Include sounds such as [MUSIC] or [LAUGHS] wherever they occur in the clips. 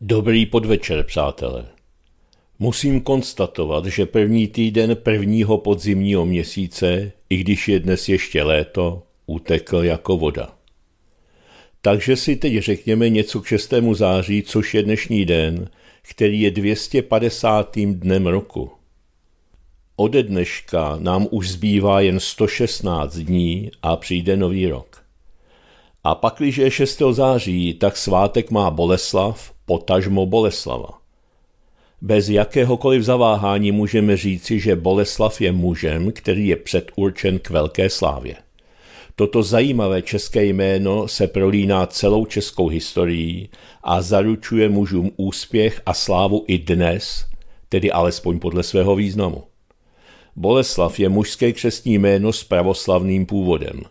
Dobrý podvečer, přátelé. Musím konstatovat, že první týden prvního podzimního měsíce, i když je dnes ještě léto, utekl jako voda. Takže si teď řekněme něco k 6. září, což je dnešní den, který je 250. dnem roku. Ode dneška nám už zbývá jen 116 dní a přijde nový rok. A pak, když je 6. září, tak svátek má Boleslav potažmo Boleslava. Bez jakéhokoliv zaváhání můžeme říci, že Boleslav je mužem, který je předurčen k velké slávě. Toto zajímavé české jméno se prolíná celou českou historií a zaručuje mužům úspěch a slávu i dnes, tedy alespoň podle svého významu. Boleslav je mužské křestní jméno s pravoslavným původem –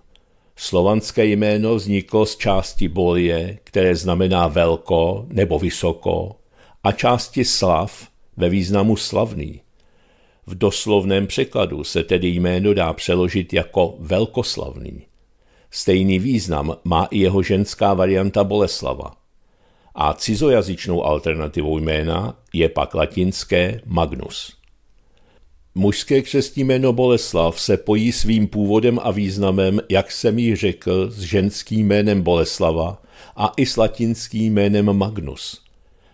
Slovanské jméno vzniklo z části bolie, které znamená velko nebo vysoko, a části slav ve významu slavný. V doslovném překladu se tedy jméno dá přeložit jako velkoslavný. Stejný význam má i jeho ženská varianta Boleslava. A cizojazyčnou alternativou jména je pak latinské Magnus. Mužské křestní jméno Boleslav se pojí svým původem a významem, jak jsem ji řekl, s ženským jménem Boleslava a i s latinským jménem Magnus.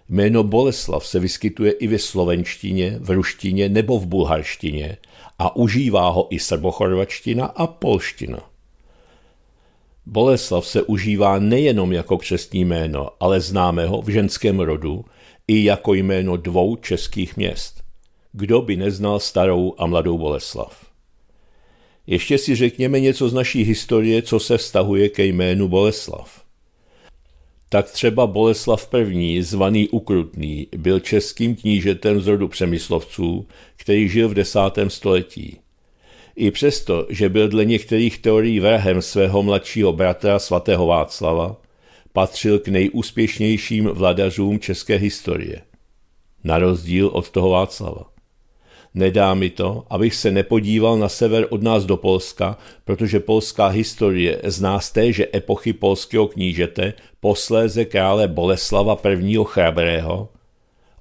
Jméno Boleslav se vyskytuje i ve slovenštině, v ruštině nebo v bulharštině a užívá ho i srbochorvačtina a polština. Boleslav se užívá nejenom jako křestní jméno, ale známe ho v ženském rodu i jako jméno dvou českých měst kdo by neznal starou a mladou Boleslav. Ještě si řekněme něco z naší historie, co se vztahuje ke jménu Boleslav. Tak třeba Boleslav I., zvaný Ukrutný, byl českým knížetem z rodu Přemyslovců, který žil v desátém století. I přesto, že byl dle některých teorií vrahem svého mladšího bratra svatého Václava, patřil k nejúspěšnějším vladařům české historie. Na rozdíl od toho Václava. Nedá mi to, abych se nepodíval na sever od nás do Polska, protože polská historie zná z téže epochy polského knížete, posléze krále Boleslava I. Chrabrého.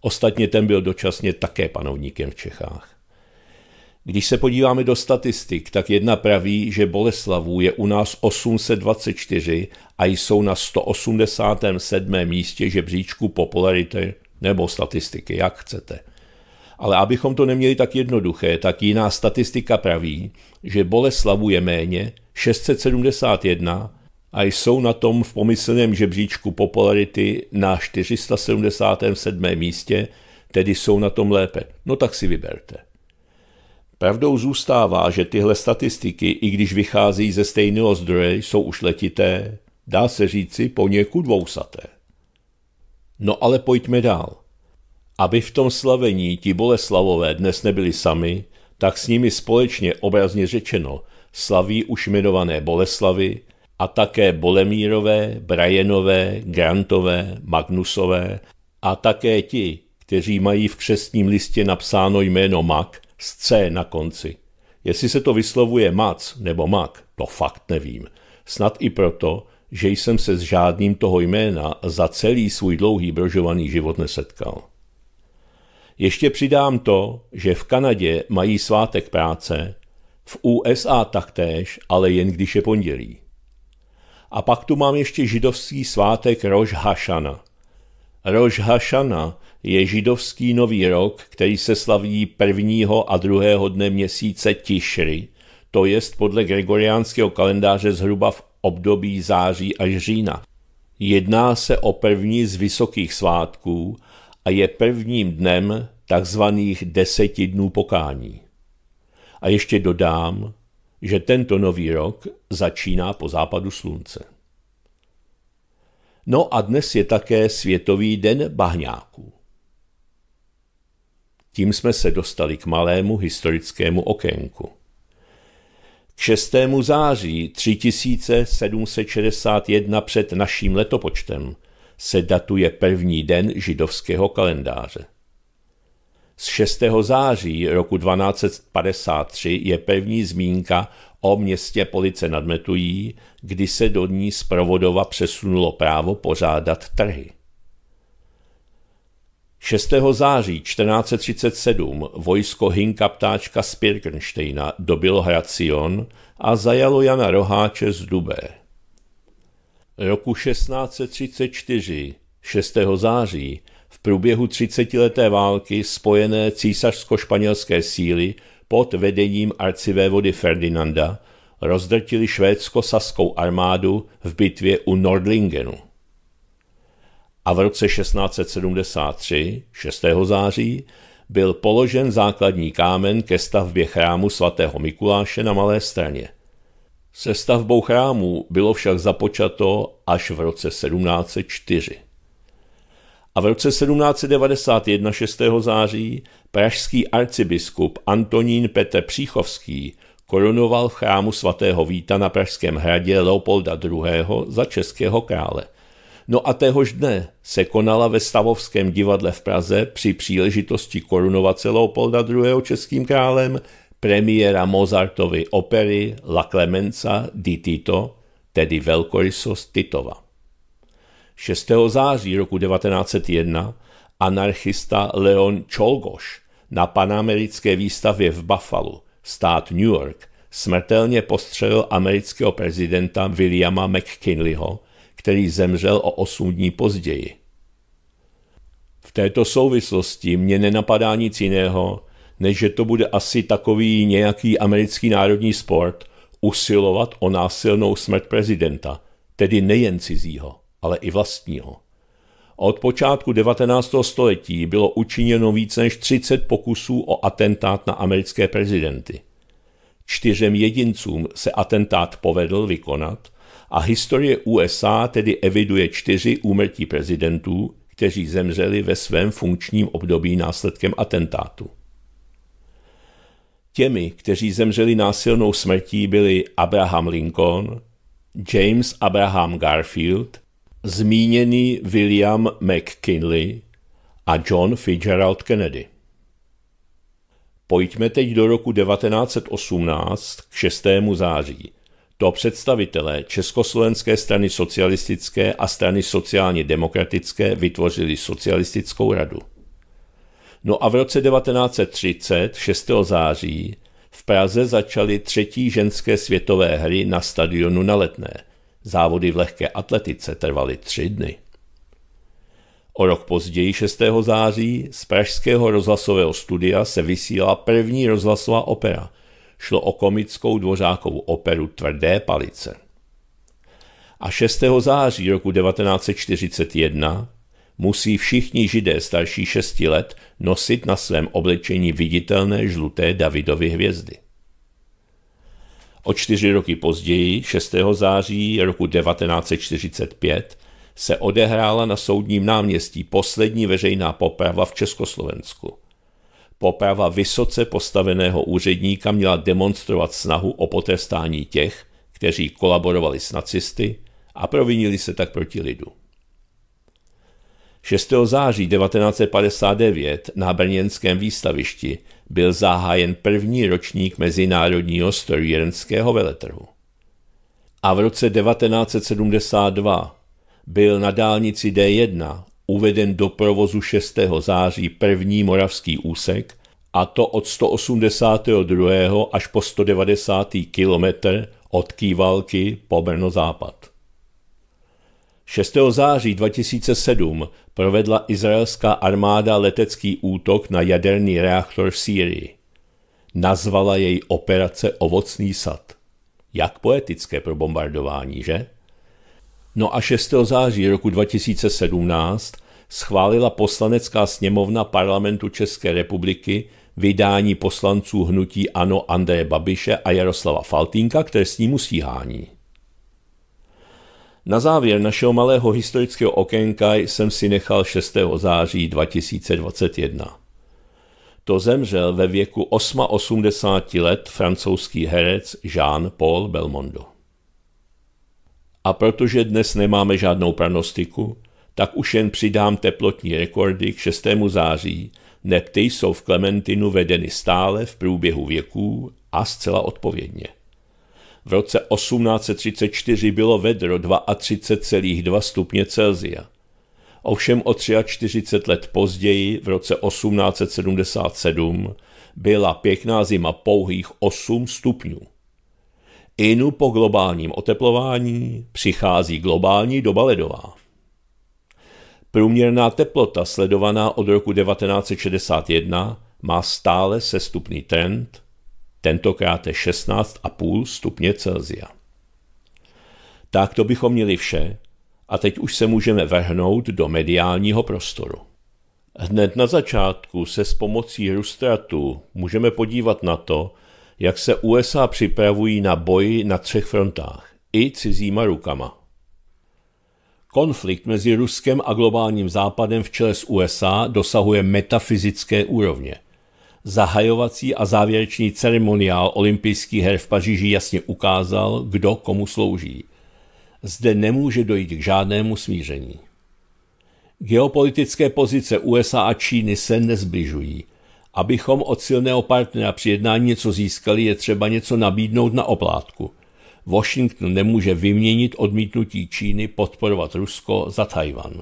Ostatně ten byl dočasně také panovníkem v Čechách. Když se podíváme do statistik, tak jedna praví, že Boleslavů je u nás 824 a jsou na 187. místě žebříčku popularity nebo statistiky, jak chcete – ale abychom to neměli tak jednoduché, tak jiná statistika praví, že Boleslavu je méně 671 a jsou na tom v pomyslném žebříčku popularity na 477. místě, tedy jsou na tom lépe. No tak si vyberte. Pravdou zůstává, že tyhle statistiky, i když vychází ze stejného zdroje, jsou už letité, dá se říci poněkud dvousaté. No ale pojďme dál. Aby v tom slavení ti Boleslavové dnes nebyli sami, tak s nimi společně obrazně řečeno slaví už jmenované Boleslavy a také Bolemírové, Brajenové, Grantové, Magnusové a také ti, kteří mají v křestním listě napsáno jméno Mak s C na konci. Jestli se to vyslovuje Mac nebo Mak, to fakt nevím. Snad i proto, že jsem se s žádným toho jména za celý svůj dlouhý brožovaný život nesetkal. Ještě přidám to, že v Kanadě mají svátek práce, v USA taktéž, ale jen když je pondělí. A pak tu mám ještě židovský svátek Rož Hašana. Rož Hašana je židovský nový rok, který se slaví prvního a druhého dne měsíce Tišry, to jest podle gregoriánského kalendáře zhruba v období září až října. Jedná se o první z vysokých svátků a je prvním dnem takzvaných deseti dnů pokání. A ještě dodám, že tento nový rok začíná po západu slunce. No a dnes je také Světový den bahňáků. Tím jsme se dostali k malému historickému okénku. K 6. září 3761 před naším letopočtem se datuje první den židovského kalendáře. Z 6. září roku 1253 je první zmínka o městě Police nad kdy se do ní z Provodova přesunulo právo pořádat trhy. 6. září 1437 vojsko Hinka ptáčka z Pirkenštejna dobilo Hracion a zajalo Jana Roháče z Dubé. Roku 1634, 6. září, průběhu 30-leté války spojené císařsko-španělské síly pod vedením arcivévody Ferdinanda rozdrtili švédsko-saskou armádu v bitvě u Nordlingenu. A v roce 1673, 6. září, byl položen základní kámen ke stavbě chrámu svatého Mikuláše na Malé straně. Se stavbou chrámu bylo však započato až v roce 1704. A v roce 1791 6. září pražský arcibiskup Antonín Petr Příchovský korunoval v chrámu svatého Víta na Pražském hradě Leopolda II. za českého krále. No a téhož dne se konala ve Stavovském divadle v Praze při příležitosti korunovace Leopolda II. českým králem premiéra Mozartovy opery La Clemenza di Tito, tedy velkorysost Titova. 6. září roku 1901 anarchista Leon Čolgoš na panamerické výstavě v Buffalo, stát New York, smrtelně postřelil amerického prezidenta Williama McKinleyho, který zemřel o 8 dní později. V této souvislosti mě nenapadá nic jiného, než že to bude asi takový nějaký americký národní sport usilovat o násilnou smrt prezidenta, tedy nejen cizího ale i vlastního. od počátku 19. století bylo učiněno více než 30 pokusů o atentát na americké prezidenty. Čtyřem jedincům se atentát povedl vykonat a historie USA tedy eviduje čtyři úmrtí prezidentů, kteří zemřeli ve svém funkčním období následkem atentátu. Těmi, kteří zemřeli násilnou smrtí, byli Abraham Lincoln, James Abraham Garfield, zmíněný William McKinley a John Fitzgerald Kennedy. Pojďme teď do roku 1918 k 6. září. To představitelé Československé strany socialistické a strany sociálně demokratické vytvořili socialistickou radu. No a v roce 1930, 6. září, v Praze začaly třetí ženské světové hry na stadionu na Letné – Závody v lehké atletice trvaly tři dny. O rok později, 6. září, z pražského rozhlasového studia se vysílala první rozhlasová opera. Šlo o komickou dvořákovou operu Tvrdé palice. A 6. září roku 1941 musí všichni židé starší 6 let nosit na svém oblečení viditelné žluté Davidovy hvězdy. O čtyři roky později, 6. září roku 1945, se odehrála na soudním náměstí poslední veřejná poprava v Československu. Poprava vysoce postaveného úředníka měla demonstrovat snahu o potrestání těch, kteří kolaborovali s nacisty a provinili se tak proti lidu. 6. září 1959 na brněnském výstavišti byl zahájen první ročník Mezinárodního strojírenského veletrhu. A v roce 1972 byl na dálnici D1 uveden do provozu 6. září první moravský úsek, a to od 182. až po 190. kilometr od Kývalky po Brno západ. 6. září 2007 provedla izraelská armáda letecký útok na jaderný reaktor v Sýrii. Nazvala jej operace Ovocný sad. Jak poetické pro bombardování, že? No a 6. září roku 2017 schválila poslanecká sněmovna parlamentu České republiky vydání poslanců hnutí Ano Andreje Babiše a Jaroslava Faltínka k trestnímu stíhání. Na závěr našeho malého historického okénka jsem si nechal 6. září 2021. To zemřel ve věku 88 let francouzský herec Jean-Paul Belmondo. A protože dnes nemáme žádnou pranostiku, tak už jen přidám teplotní rekordy k 6. září, neb ty jsou v Klementinu vedeny stále v průběhu věků a zcela odpovědně. V roce 1834 bylo vedro 32,2 stupně Celsia. Ovšem o 43 let později, v roce 1877, byla pěkná zima pouhých 8 stupňů. Inu po globálním oteplování přichází globální doba ledová. Průměrná teplota sledovaná od roku 1961 má stále sestupný trend, tentokrát 16,5 stupně Celzia. Tak to bychom měli vše a teď už se můžeme vrhnout do mediálního prostoru. Hned na začátku se s pomocí Rustratu můžeme podívat na to, jak se USA připravují na boji na třech frontách, i cizíma rukama. Konflikt mezi Ruskem a globálním západem v čele s USA dosahuje metafyzické úrovně – Zahajovací a závěrečný ceremoniál olympijských her v Paříži jasně ukázal, kdo komu slouží. Zde nemůže dojít k žádnému smíření. Geopolitické pozice USA a Číny se nezbližují. Abychom od silného partnera při jednání něco získali, je třeba něco nabídnout na oplátku. Washington nemůže vyměnit odmítnutí Číny podporovat Rusko za Tajvan.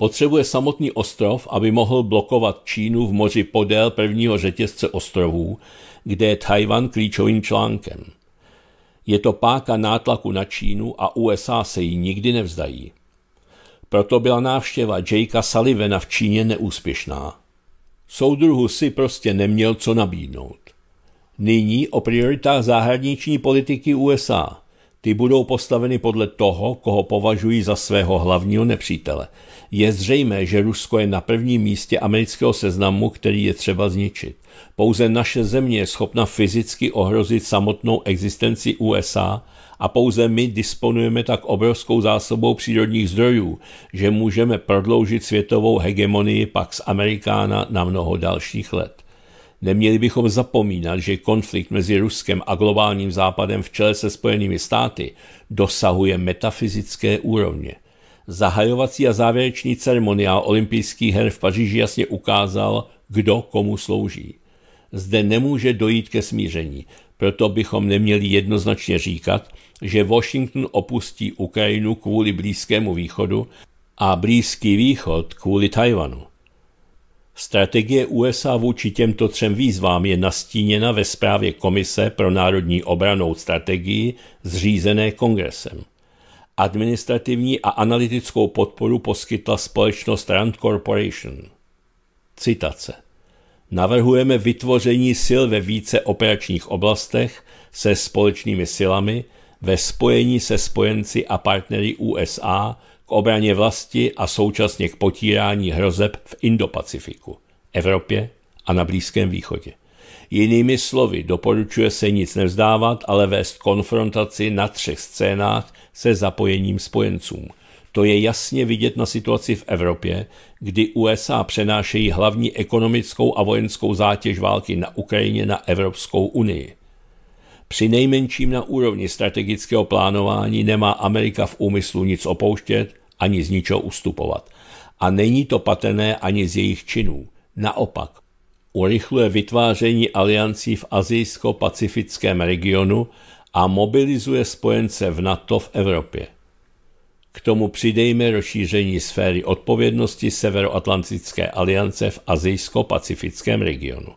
Potřebuje samotný ostrov, aby mohl blokovat Čínu v moři podél prvního řetězce ostrovů, kde je Tajvan klíčovým článkem. Je to páka nátlaku na Čínu a USA se jí nikdy nevzdají. Proto byla návštěva Jakea Sullivana v Číně neúspěšná. Soudruhu si prostě neměl co nabídnout. Nyní o prioritách zahraniční politiky USA – ty budou postaveny podle toho, koho považují za svého hlavního nepřítele. Je zřejmé, že Rusko je na prvním místě amerického seznamu, který je třeba zničit. Pouze naše země je schopna fyzicky ohrozit samotnou existenci USA a pouze my disponujeme tak obrovskou zásobou přírodních zdrojů, že můžeme prodloužit světovou hegemonii Pax Americana na mnoho dalších let. Neměli bychom zapomínat, že konflikt mezi Ruskem a globálním západem v čele se Spojenými státy dosahuje metafyzické úrovně. Zahajovací a závěrečný ceremoniál olympijských her v Paříži jasně ukázal, kdo komu slouží. Zde nemůže dojít ke smíření, proto bychom neměli jednoznačně říkat, že Washington opustí Ukrajinu kvůli Blízkému východu a Blízký východ kvůli Tajvanu. Strategie USA vůči těmto třem výzvám je nastíněna ve zprávě Komise pro národní obranou strategii zřízené kongresem. Administrativní a analytickou podporu poskytla společnost Rand Corporation. Citace. Navrhujeme vytvoření sil ve více operačních oblastech se společnými silami ve spojení se spojenci a partnery USA k obraně vlasti a současně k potírání hrozeb v Indopacifiku, Evropě a na Blízkém východě. Jinými slovy, doporučuje se nic nevzdávat, ale vést konfrontaci na třech scénách se zapojením spojencům. To je jasně vidět na situaci v Evropě, kdy USA přenášejí hlavní ekonomickou a vojenskou zátěž války na Ukrajině na Evropskou unii. Při nejmenším na úrovni strategického plánování nemá Amerika v úmyslu nic opouštět ani z ničeho ustupovat. A není to patrné ani z jejich činů. Naopak, urychluje vytváření aliancí v azijsko-pacifickém regionu a mobilizuje spojence v NATO v Evropě. K tomu přidejme rozšíření sféry odpovědnosti Severoatlantické aliance v azijsko-pacifickém regionu.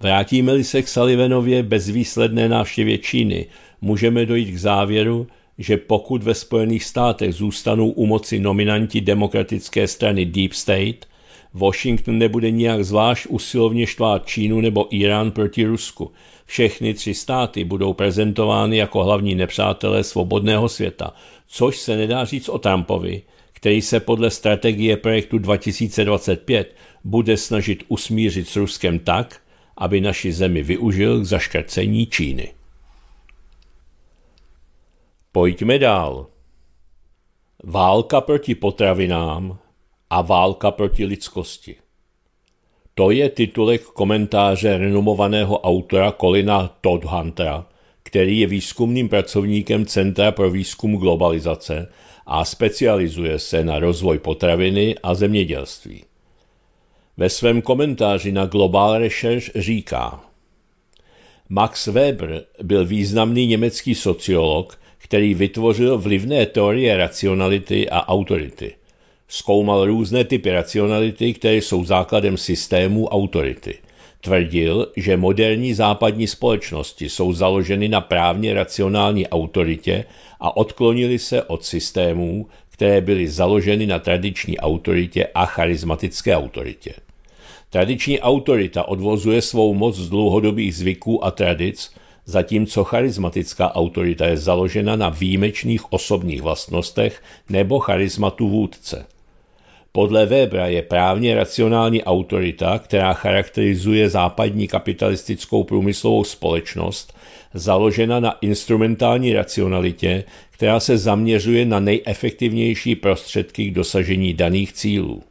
Vrátíme-li se k Sullivanově bezvýsledné návštěvě Číny, můžeme dojít k závěru, že pokud ve Spojených státech zůstanou u moci nominanti demokratické strany Deep State, Washington nebude nijak zvlášť usilovně štvát Čínu nebo Irán proti Rusku. Všechny tři státy budou prezentovány jako hlavní nepřátelé svobodného světa, což se nedá říct o Trumpovi, který se podle strategie projektu 2025 bude snažit usmířit s Ruskem tak, aby naši zemi využil k zaškrcení Číny. Pojďme dál. Válka proti potravinám a válka proti lidskosti. To je titulek komentáře renomovaného autora Kolina Todd Huntera, který je výzkumným pracovníkem Centra pro výzkum globalizace a specializuje se na rozvoj potraviny a zemědělství. Ve svém komentáři na Global Research říká Max Weber byl významný německý sociolog, který vytvořil vlivné teorie racionality a autority. Zkoumal různé typy racionality, které jsou základem systému autority. Tvrdil, že moderní západní společnosti jsou založeny na právně racionální autoritě a odklonili se od systémů, které byly založeny na tradiční autoritě a charismatické autoritě. Tradiční autorita odvozuje svou moc z dlouhodobých zvyků a tradic, zatímco charismatická autorita je založena na výjimečných osobních vlastnostech nebo charismatu vůdce. Podle Webera je právně racionální autorita, která charakterizuje západní kapitalistickou průmyslovou společnost, založena na instrumentální racionalitě, která se zaměřuje na nejefektivnější prostředky k dosažení daných cílů.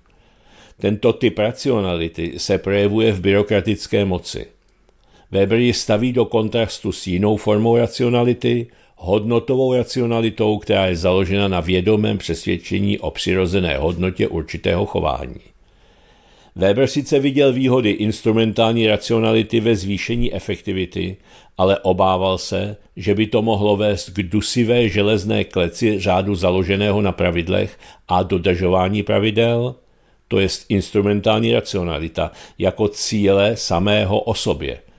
Tento typ racionality se projevuje v byrokratické moci – Weber ji staví do kontrastu s jinou formou racionality, hodnotovou racionalitou, která je založena na vědomém přesvědčení o přirozené hodnotě určitého chování. Weber sice viděl výhody instrumentální racionality ve zvýšení efektivity, ale obával se, že by to mohlo vést k dusivé železné kleci řádu založeného na pravidlech a dodržování pravidel, to jest instrumentální racionalita, jako cíle samého o sobě –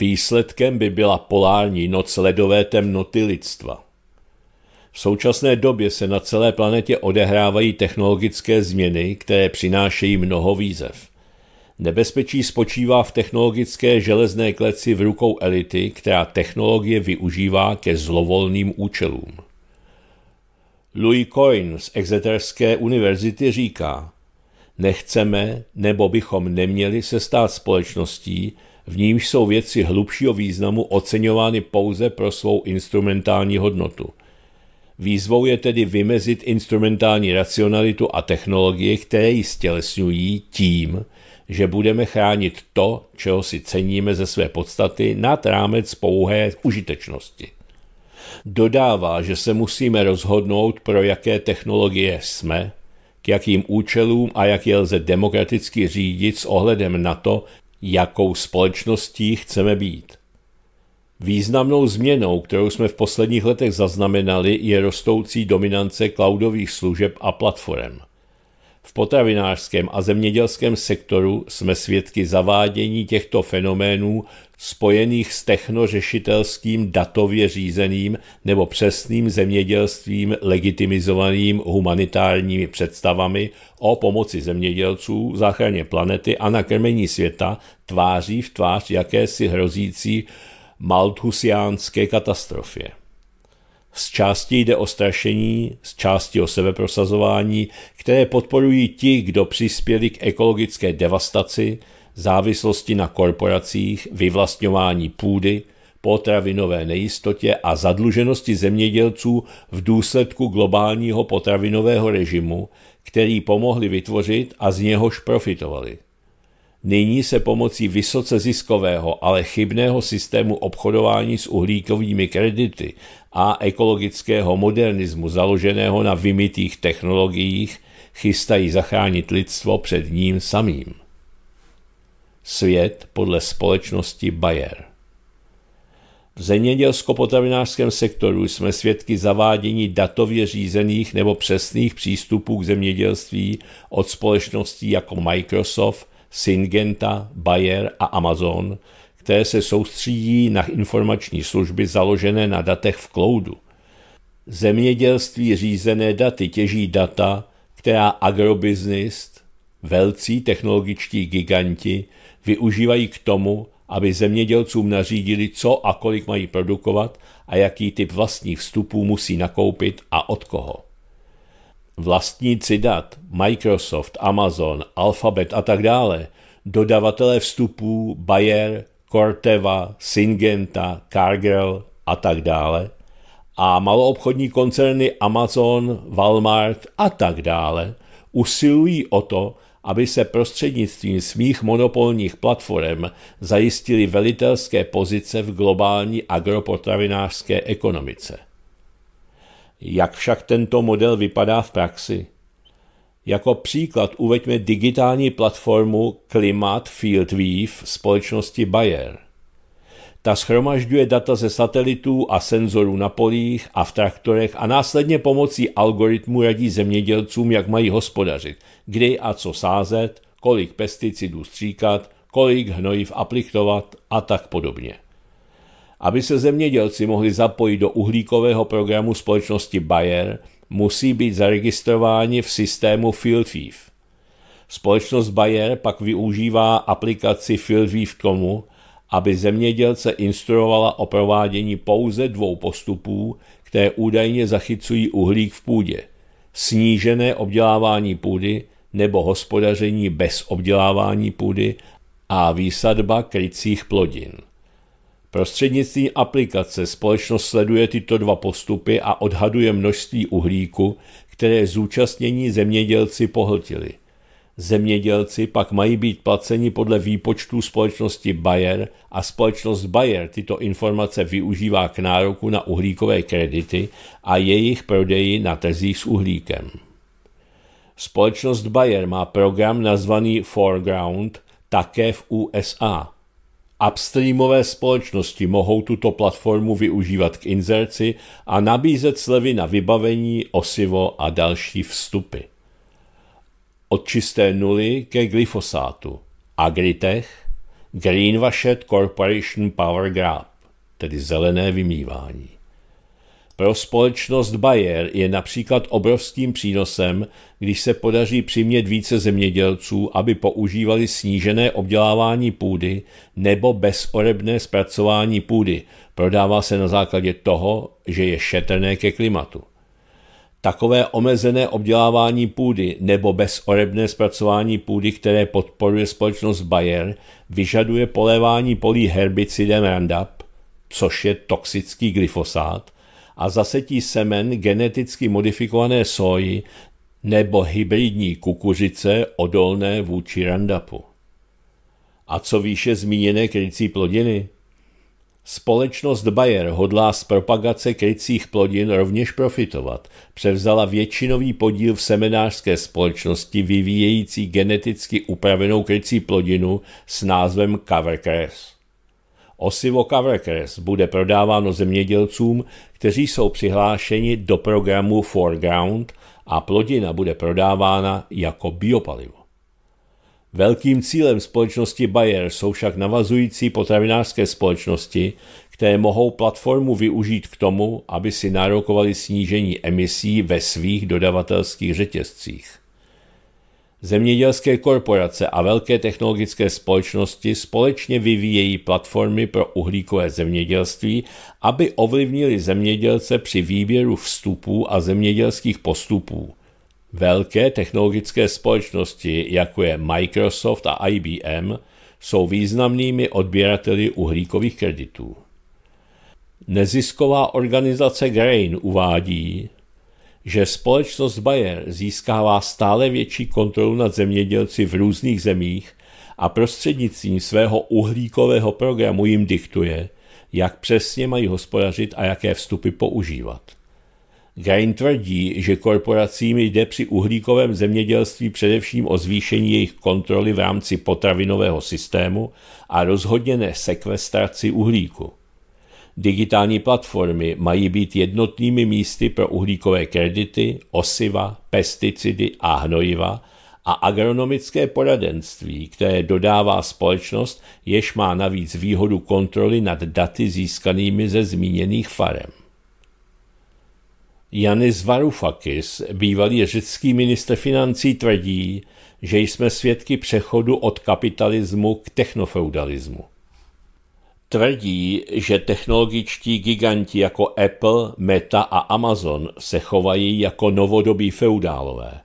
Výsledkem by byla polární noc ledové temnoty lidstva. V současné době se na celé planetě odehrávají technologické změny, které přinášejí mnoho výzev. Nebezpečí spočívá v technologické železné kleci v rukou elity, která technologie využívá ke zlovolným účelům. Louis Coyne z Exeterské univerzity říká, nechceme nebo bychom neměli se stát společností, v nímž jsou věci hlubšího významu oceňovány pouze pro svou instrumentální hodnotu. Výzvou je tedy vymezit instrumentální racionalitu a technologie, které ji stělesňují tím, že budeme chránit to, čeho si ceníme ze své podstaty, nad rámec pouhé užitečnosti. Dodává, že se musíme rozhodnout, pro jaké technologie jsme, k jakým účelům a jak je lze demokraticky řídit s ohledem na to, jakou společností chceme být. Významnou změnou, kterou jsme v posledních letech zaznamenali, je rostoucí dominance cloudových služeb a platform – v potravinářském a zemědělském sektoru jsme svědky zavádění těchto fenoménů spojených s technořešitelským datově řízeným nebo přesným zemědělstvím legitimizovaným humanitárními představami o pomoci zemědělců, záchraně planety a nakrmení světa tváří v tvář jakési hrozící malthusiánské katastrofě. Z části jde o strašení, z části o sebeprosazování, které podporují ti, kdo přispěli k ekologické devastaci, závislosti na korporacích, vyvlastňování půdy, potravinové nejistotě a zadluženosti zemědělců v důsledku globálního potravinového režimu, který pomohli vytvořit a z něhož profitovali. Nyní se pomocí vysoce ziskového, ale chybného systému obchodování s uhlíkovými kredity a ekologického modernismu založeného na vymitých technologiích chystají zachránit lidstvo před ním samým. Svět podle společnosti Bayer. V zemědělsko-potravinářském sektoru jsme svědky zavádění datově řízených nebo přesných přístupů k zemědělství od společností jako Microsoft, Syngenta, Bayer a Amazon, které se soustředí na informační služby založené na datech v cloudu. Zemědělství řízené daty těží data, která agrobiznis, velcí technologičtí giganti, využívají k tomu, aby zemědělcům nařídili, co a kolik mají produkovat a jaký typ vlastních vstupů musí nakoupit a od koho. Vlastníci dat, Microsoft, Amazon, Alphabet a tak dále, dodavatelé vstupů, Bayer, Corteva, Syngenta, Cargill a tak dále a maloobchodní koncerny Amazon, Walmart a tak dále usilují o to, aby se prostřednictvím svých monopolních platform zajistili velitelské pozice v globální agropotravinářské ekonomice. Jak však tento model vypadá v praxi? Jako příklad uveďme digitální platformu Klimat Field Weave společnosti Bayer. Ta schromažďuje data ze satelitů a senzorů na polích a v traktorech a následně pomocí algoritmu radí zemědělcům, jak mají hospodařit, kdy a co sázet, kolik pesticidů stříkat, kolik hnojiv aplikovat a tak podobně. Aby se zemědělci mohli zapojit do uhlíkového programu společnosti Bayer – musí být zaregistrováni v systému FieldView. Společnost Bayer pak využívá aplikaci FieldView k tomu, aby zemědělce instruovala o provádění pouze dvou postupů, které údajně zachycují uhlík v půdě. Snížené obdělávání půdy nebo hospodaření bez obdělávání půdy a výsadba krycích plodin. Prostřednictvím aplikace společnost sleduje tyto dva postupy a odhaduje množství uhlíku, které zúčastnění zemědělci pohltili. Zemědělci pak mají být placeni podle výpočtů společnosti Bayer a společnost Bayer tyto informace využívá k nároku na uhlíkové kredity a jejich prodeji na trzích s uhlíkem. Společnost Bayer má program nazvaný Foreground také v USA – Upstreamové společnosti mohou tuto platformu využívat k inzerci a nabízet slevy na vybavení, osivo a další vstupy. Od čisté nuly ke glyfosátu, agritech, Greenwashed Corporation Power Grab, tedy zelené vymývání. Pro společnost Bayer je například obrovským přínosem, když se podaří přimět více zemědělců, aby používali snížené obdělávání půdy nebo bezorebné zpracování půdy. Prodává se na základě toho, že je šetrné ke klimatu. Takové omezené obdělávání půdy nebo bezorebné zpracování půdy, které podporuje společnost Bayer, vyžaduje polévání polí herbicidem Roundup, což je toxický glyfosát, a zasetí semen geneticky modifikované soji nebo hybridní kukuřice odolné vůči randapu. A co výše zmíněné krycí plodiny? Společnost Bayer hodlá z propagace krycích plodin rovněž profitovat. Převzala většinový podíl v seminářské společnosti vyvíjející geneticky upravenou krycí plodinu s názvem Covercress. Osivo Covercress bude prodáváno zemědělcům, kteří jsou přihlášeni do programu Foreground a plodina bude prodávána jako biopalivo. Velkým cílem společnosti Bayer jsou však navazující potravinářské společnosti, které mohou platformu využít k tomu, aby si nárokovali snížení emisí ve svých dodavatelských řetězcích. Zemědělské korporace a velké technologické společnosti společně vyvíjejí platformy pro uhlíkové zemědělství, aby ovlivnili zemědělce při výběru vstupů a zemědělských postupů. Velké technologické společnosti, jako je Microsoft a IBM, jsou významnými odběrateli uhlíkových kreditů. Nezisková organizace Grain uvádí, že společnost Bayer získává stále větší kontrolu nad zemědělci v různých zemích a prostřednictvím svého uhlíkového programu jim diktuje, jak přesně mají hospodařit a jaké vstupy používat. Grain tvrdí, že korporacím jde při uhlíkovém zemědělství především o zvýšení jejich kontroly v rámci potravinového systému a rozhodně ne sekvestraci uhlíku. Digitální platformy mají být jednotnými místy pro uhlíkové kredity, osiva, pesticidy a hnojiva a agronomické poradenství, které dodává společnost, jež má navíc výhodu kontroly nad daty získanými ze zmíněných farem. Janis Varoufakis, bývalý řecký minister financí, tvrdí, že jsme svědky přechodu od kapitalismu k technofeudalismu. Tvrdí, že technologičtí giganti jako Apple, Meta a Amazon se chovají jako novodobí feudálové.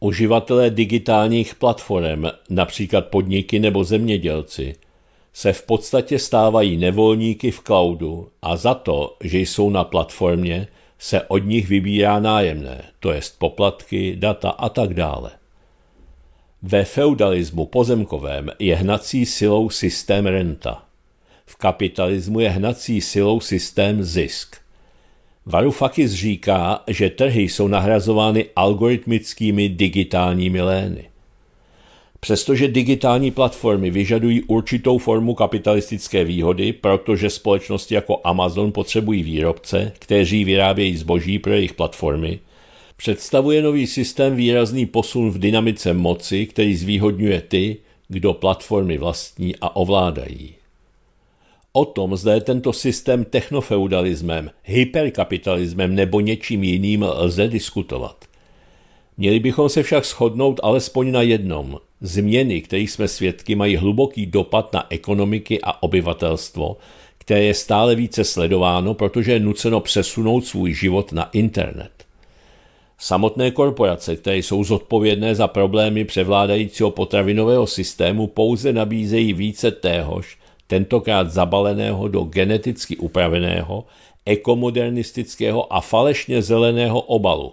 Uživatelé digitálních platform, například podniky nebo zemědělci, se v podstatě stávají nevolníky v cloudu a za to, že jsou na platformě, se od nich vybírá nájemné, to jest poplatky, data a tak dále. Ve feudalismu pozemkovém je hnací silou systém renta. V kapitalismu je hnací silou systém zisk. Varoufakis říká, že trhy jsou nahrazovány algoritmickými digitálními lény. Přestože digitální platformy vyžadují určitou formu kapitalistické výhody, protože společnosti jako Amazon potřebují výrobce, kteří vyrábějí zboží pro jejich platformy, představuje nový systém výrazný posun v dynamice moci, který zvýhodňuje ty, kdo platformy vlastní a ovládají. O tom, zda je tento systém technofeudalismem, hyperkapitalismem nebo něčím jiným lze diskutovat. Měli bychom se však shodnout alespoň na jednom. Změny, kterých jsme svědky, mají hluboký dopad na ekonomiky a obyvatelstvo, které je stále více sledováno, protože je nuceno přesunout svůj život na internet. Samotné korporace, které jsou zodpovědné za problémy převládajícího potravinového systému, pouze nabízejí více téhož, tentokrát zabaleného do geneticky upraveného, ekomodernistického a falešně zeleného obalu.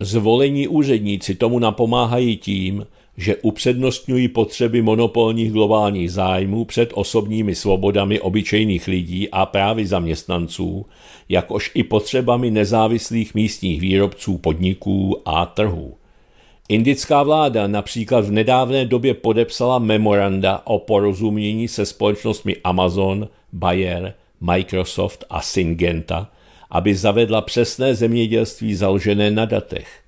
Zvolení úředníci tomu napomáhají tím, že upřednostňují potřeby monopolních globálních zájmů před osobními svobodami obyčejných lidí a právy zaměstnanců, jakož i potřebami nezávislých místních výrobců podniků a trhů. Indická vláda například v nedávné době podepsala memoranda o porozumění se společnostmi Amazon, Bayer, Microsoft a Syngenta, aby zavedla přesné zemědělství založené na datech.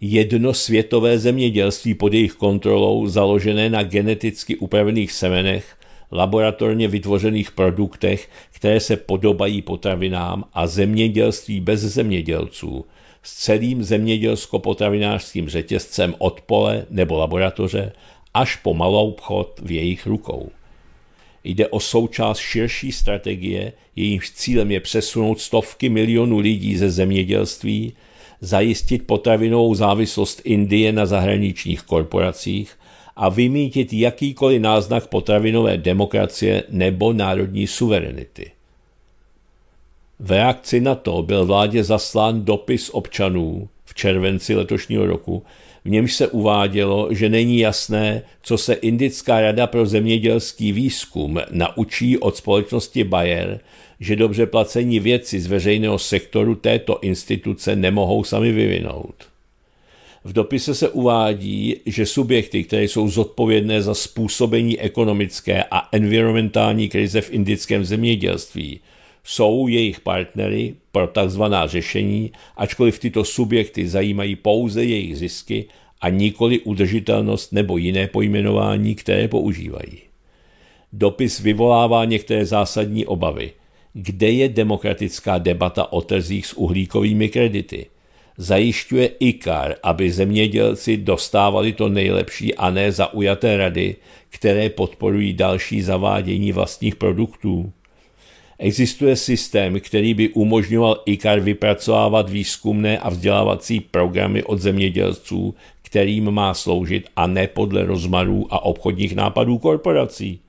Jedno světové zemědělství pod jejich kontrolou založené na geneticky upravených semenech, laboratorně vytvořených produktech, které se podobají potravinám a zemědělství bez zemědělců, s celým zemědělsko-potravinářským řetězcem od pole nebo laboratoře až po malou obchod v jejich rukou. Jde o součást širší strategie, jejímž cílem je přesunout stovky milionů lidí ze zemědělství, zajistit potravinovou závislost Indie na zahraničních korporacích a vymítit jakýkoliv náznak potravinové demokracie nebo národní suverenity. V reakci na to byl vládě zaslán dopis občanů v červenci letošního roku, v němž se uvádělo, že není jasné, co se Indická rada pro zemědělský výzkum naučí od společnosti Bayer, že dobře placení věci z veřejného sektoru této instituce nemohou sami vyvinout. V dopise se uvádí, že subjekty, které jsou zodpovědné za způsobení ekonomické a environmentální krize v indickém zemědělství, jsou jejich partnery pro tzv. řešení, ačkoliv tyto subjekty zajímají pouze jejich zisky a nikoli udržitelnost nebo jiné pojmenování, které používají. Dopis vyvolává některé zásadní obavy. Kde je demokratická debata o trzích s uhlíkovými kredity? Zajišťuje IKAR, aby zemědělci dostávali to nejlepší a ne zaujaté rady, které podporují další zavádění vlastních produktů. Existuje systém, který by umožňoval IKAR vypracovávat výzkumné a vzdělávací programy od zemědělců, kterým má sloužit a ne podle rozmarů a obchodních nápadů korporací.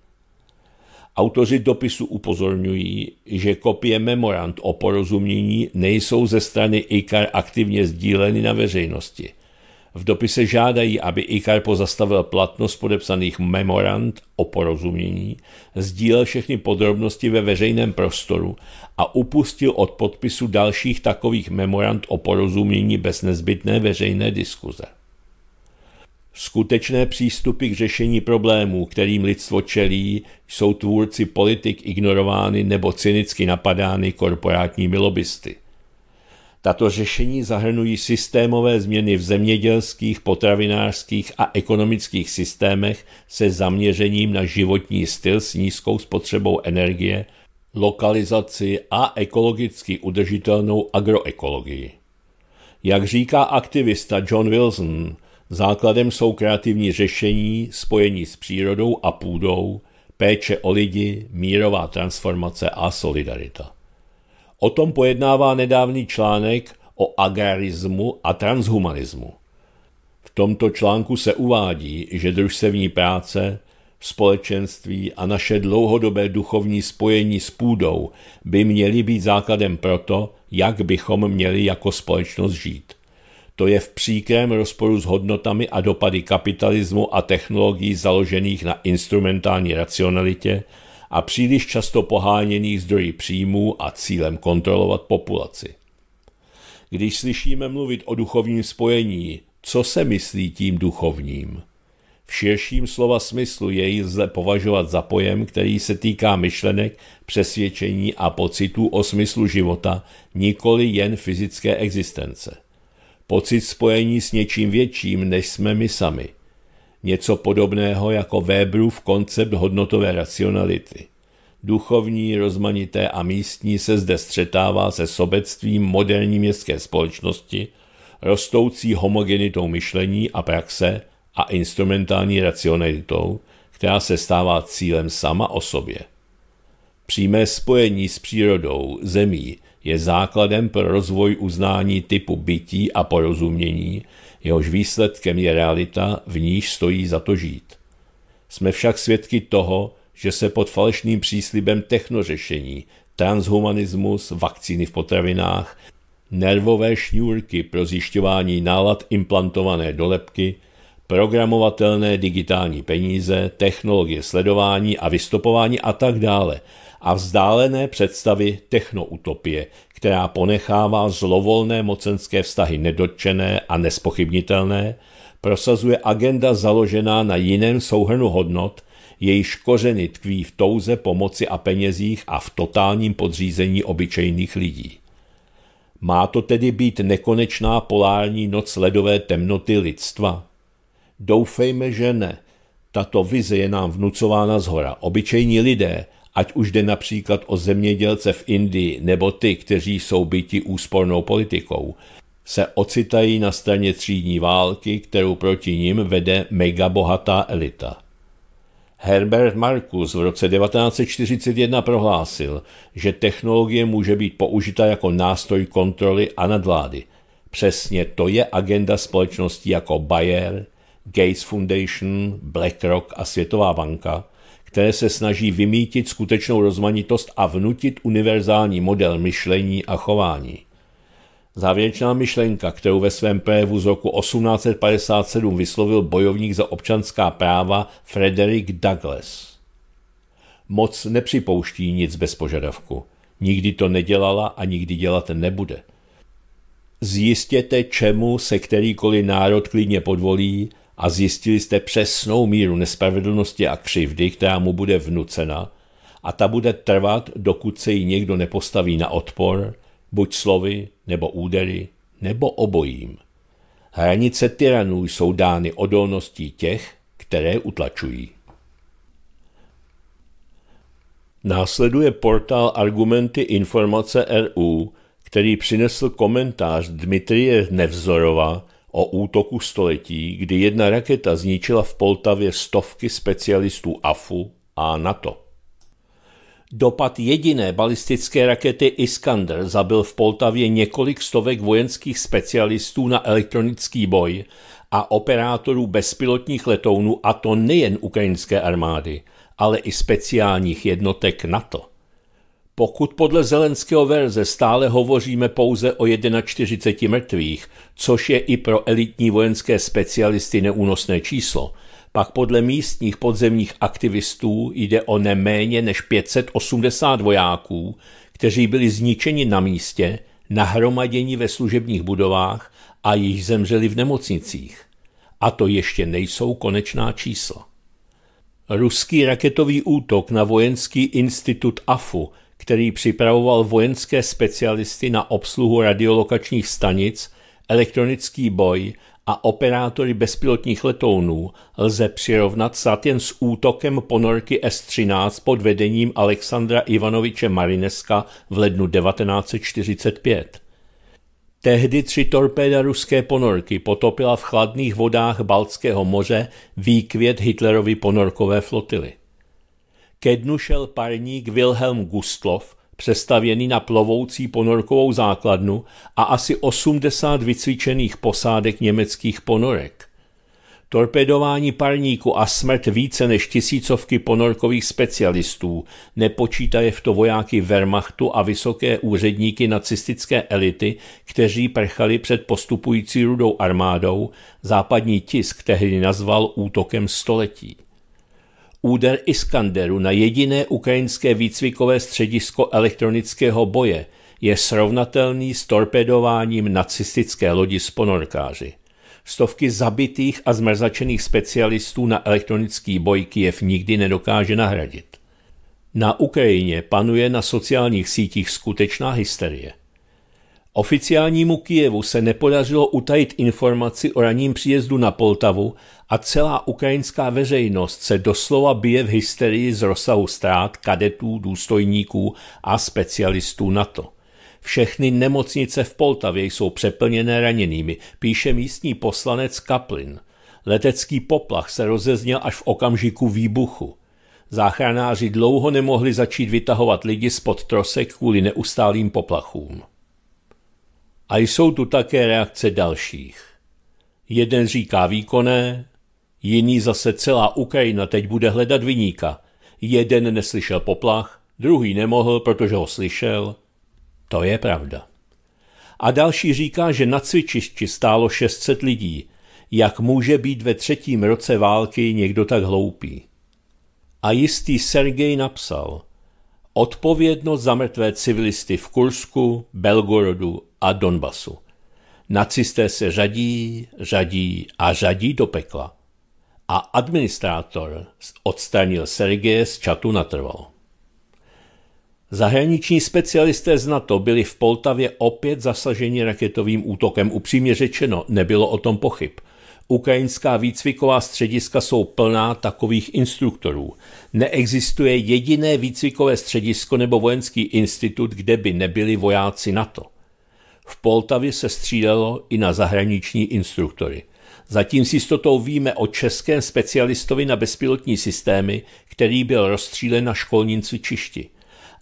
Autoři dopisu upozorňují, že kopie memorand o porozumění nejsou ze strany IKAR aktivně sdíleny na veřejnosti – v dopise žádají, aby IKAR pozastavil platnost podepsaných memorand o porozumění, sdílel všechny podrobnosti ve veřejném prostoru a upustil od podpisu dalších takových memorand o porozumění bez nezbytné veřejné diskuze. Skutečné přístupy k řešení problémů, kterým lidstvo čelí, jsou tvůrci politik ignorovány nebo cynicky napadány korporátními lobbysty. Tato řešení zahrnují systémové změny v zemědělských, potravinářských a ekonomických systémech se zaměřením na životní styl s nízkou spotřebou energie, lokalizaci a ekologicky udržitelnou agroekologii. Jak říká aktivista John Wilson, základem jsou kreativní řešení, spojení s přírodou a půdou, péče o lidi, mírová transformace a solidarita. O tom pojednává nedávný článek o agarismu a transhumanismu. V tomto článku se uvádí, že družstevní práce, společenství a naše dlouhodobé duchovní spojení s půdou by měly být základem pro to, jak bychom měli jako společnost žít. To je v příkrém rozporu s hodnotami a dopady kapitalismu a technologií založených na instrumentální racionalitě, a příliš často pohánění zdroji příjmů a cílem kontrolovat populaci. Když slyšíme mluvit o duchovním spojení, co se myslí tím duchovním? V širším slova smyslu jej lze považovat za pojem, který se týká myšlenek, přesvědčení a pocitů o smyslu života, nikoli jen fyzické existence. Pocit spojení s něčím větším, než jsme my sami – Něco podobného jako Weberův koncept hodnotové racionality. Duchovní, rozmanité a místní se zde střetává se sobectvím moderní městské společnosti, rostoucí homogenitou myšlení a praxe a instrumentální racionalitou, která se stává cílem sama o sobě. Přímé spojení s přírodou, zemí, je základem pro rozvoj uznání typu bytí a porozumění, jehož výsledkem je realita, v níž stojí za to žít. Jsme však svědky toho, že se pod falešným příslibem technořešení, transhumanismus, vakcíny v potravinách, nervové šňůrky pro zjišťování nálad implantované dolepky, programovatelné digitální peníze, technologie sledování a vystupování a tak dále a vzdálené představy technoutopie, která ponechává zlovolné mocenské vztahy nedotčené a nespochybnitelné, prosazuje agenda založená na jiném souhrnu hodnot, jejíž kořeny tkví v touze pomoci a penězích a v totálním podřízení obyčejných lidí. Má to tedy být nekonečná polární noc ledové temnoty lidstva? Doufejme, že ne. Tato vize je nám vnucována zhora. Obyčejní lidé ať už jde například o zemědělce v Indii nebo ty, kteří jsou byti úspornou politikou, se ocitají na straně třídní války, kterou proti nim vede megabohatá elita. Herbert Marcus v roce 1941 prohlásil, že technologie může být použita jako nástroj kontroly a nadvlády. Přesně to je agenda společností jako Bayer, Gates Foundation, BlackRock a Světová banka – které se snaží vymítit skutečnou rozmanitost a vnutit univerzální model myšlení a chování. Závěrečná myšlenka, kterou ve svém prévu z roku 1857 vyslovil bojovník za občanská práva Frederick Douglass. Moc nepřipouští nic bez požadavku. Nikdy to nedělala a nikdy dělat nebude. Zjistěte, čemu se kterýkoliv národ klidně podvolí a zjistili jste přesnou míru nespravedlnosti a křivdy, která mu bude vnucena a ta bude trvat, dokud se ji někdo nepostaví na odpor, buď slovy, nebo údery, nebo obojím. Hranice tyranů jsou dány odolností těch, které utlačují. Následuje portál Argumenty informace RU, který přinesl komentář Dmitrie Nevzorova o útoku století, kdy jedna raketa zničila v Poltavě stovky specialistů AFU a NATO. Dopad jediné balistické rakety Iskander zabil v Poltavě několik stovek vojenských specialistů na elektronický boj a operátorů bezpilotních letounů, a to nejen ukrajinské armády, ale i speciálních jednotek NATO. Pokud podle Zelenského verze stále hovoříme pouze o 41 mrtvých, což je i pro elitní vojenské specialisty neúnosné číslo, pak podle místních podzemních aktivistů jde o neméně než 580 vojáků, kteří byli zničeni na místě, nahromaděni ve služebních budovách a již zemřeli v nemocnicích. A to ještě nejsou konečná čísla. Ruský raketový útok na vojenský institut AFU který připravoval vojenské specialisty na obsluhu radiolokačních stanic, elektronický boj a operátory bezpilotních letounů lze přirovnat snad jen s útokem ponorky S-13 pod vedením Alexandra Ivanoviče Marineska v lednu 1945. Tehdy tři torpéda ruské ponorky potopila v chladných vodách Baltského moře výkvět Hitlerovy ponorkové flotily. Ke dnu šel parník Wilhelm Gustlov, přestavěný na plovoucí ponorkovou základnu a asi 80 vycvičených posádek německých ponorek. Torpedování parníku a smrt více než tisícovky ponorkových specialistů, nepočítaje v to vojáky Wehrmachtu a vysoké úředníky nacistické elity, kteří prchali před postupující rudou armádou, západní tisk tehdy nazval útokem století. Úder Iskanderu na jediné ukrajinské výcvikové středisko elektronického boje je srovnatelný s torpedováním nacistické lodi s ponorkáři. Stovky zabitých a zmrzačených specialistů na elektronický boj Kiev nikdy nedokáže nahradit. Na Ukrajině panuje na sociálních sítích skutečná hysterie – Oficiálnímu Kijevu se nepodařilo utajit informaci o raním příjezdu na Poltavu a celá ukrajinská veřejnost se doslova bije v hysterii z rozsahu ztrát kadetů, důstojníků a specialistů NATO. Všechny nemocnice v Poltavě jsou přeplněné raněnými, píše místní poslanec Kaplin. Letecký poplach se rozezněl až v okamžiku výbuchu. Záchranáři dlouho nemohli začít vytahovat lidi spod trosek kvůli neustálým poplachům. A jsou tu také reakce dalších. Jeden říká výkonné, jiný zase celá Ukrajina teď bude hledat vyníka. Jeden neslyšel poplach, druhý nemohl, protože ho slyšel. To je pravda. A další říká, že na cvičišti stálo 600 lidí. Jak může být ve třetím roce války někdo tak hloupý? A jistý Sergej napsal – Odpovědnost za mrtvé civilisty v Kursku, Belgorodu a Donbasu. Nacisté se řadí, řadí a řadí do pekla. A administrátor odstranil Sergeje z čatu natrvalo. Zahraniční specialisté z NATO byli v Poltavě opět zasaženi raketovým útokem. Upřímně řečeno, nebylo o tom pochyb – Ukrajinská výcviková střediska jsou plná takových instruktorů. Neexistuje jediné výcvikové středisko nebo vojenský institut, kde by nebyli vojáci NATO. V Poltavě se střílelo i na zahraniční instruktory. Zatím s jistotou víme o českém specialistovi na bezpilotní systémy, který byl rozstřílen na školním cvičišti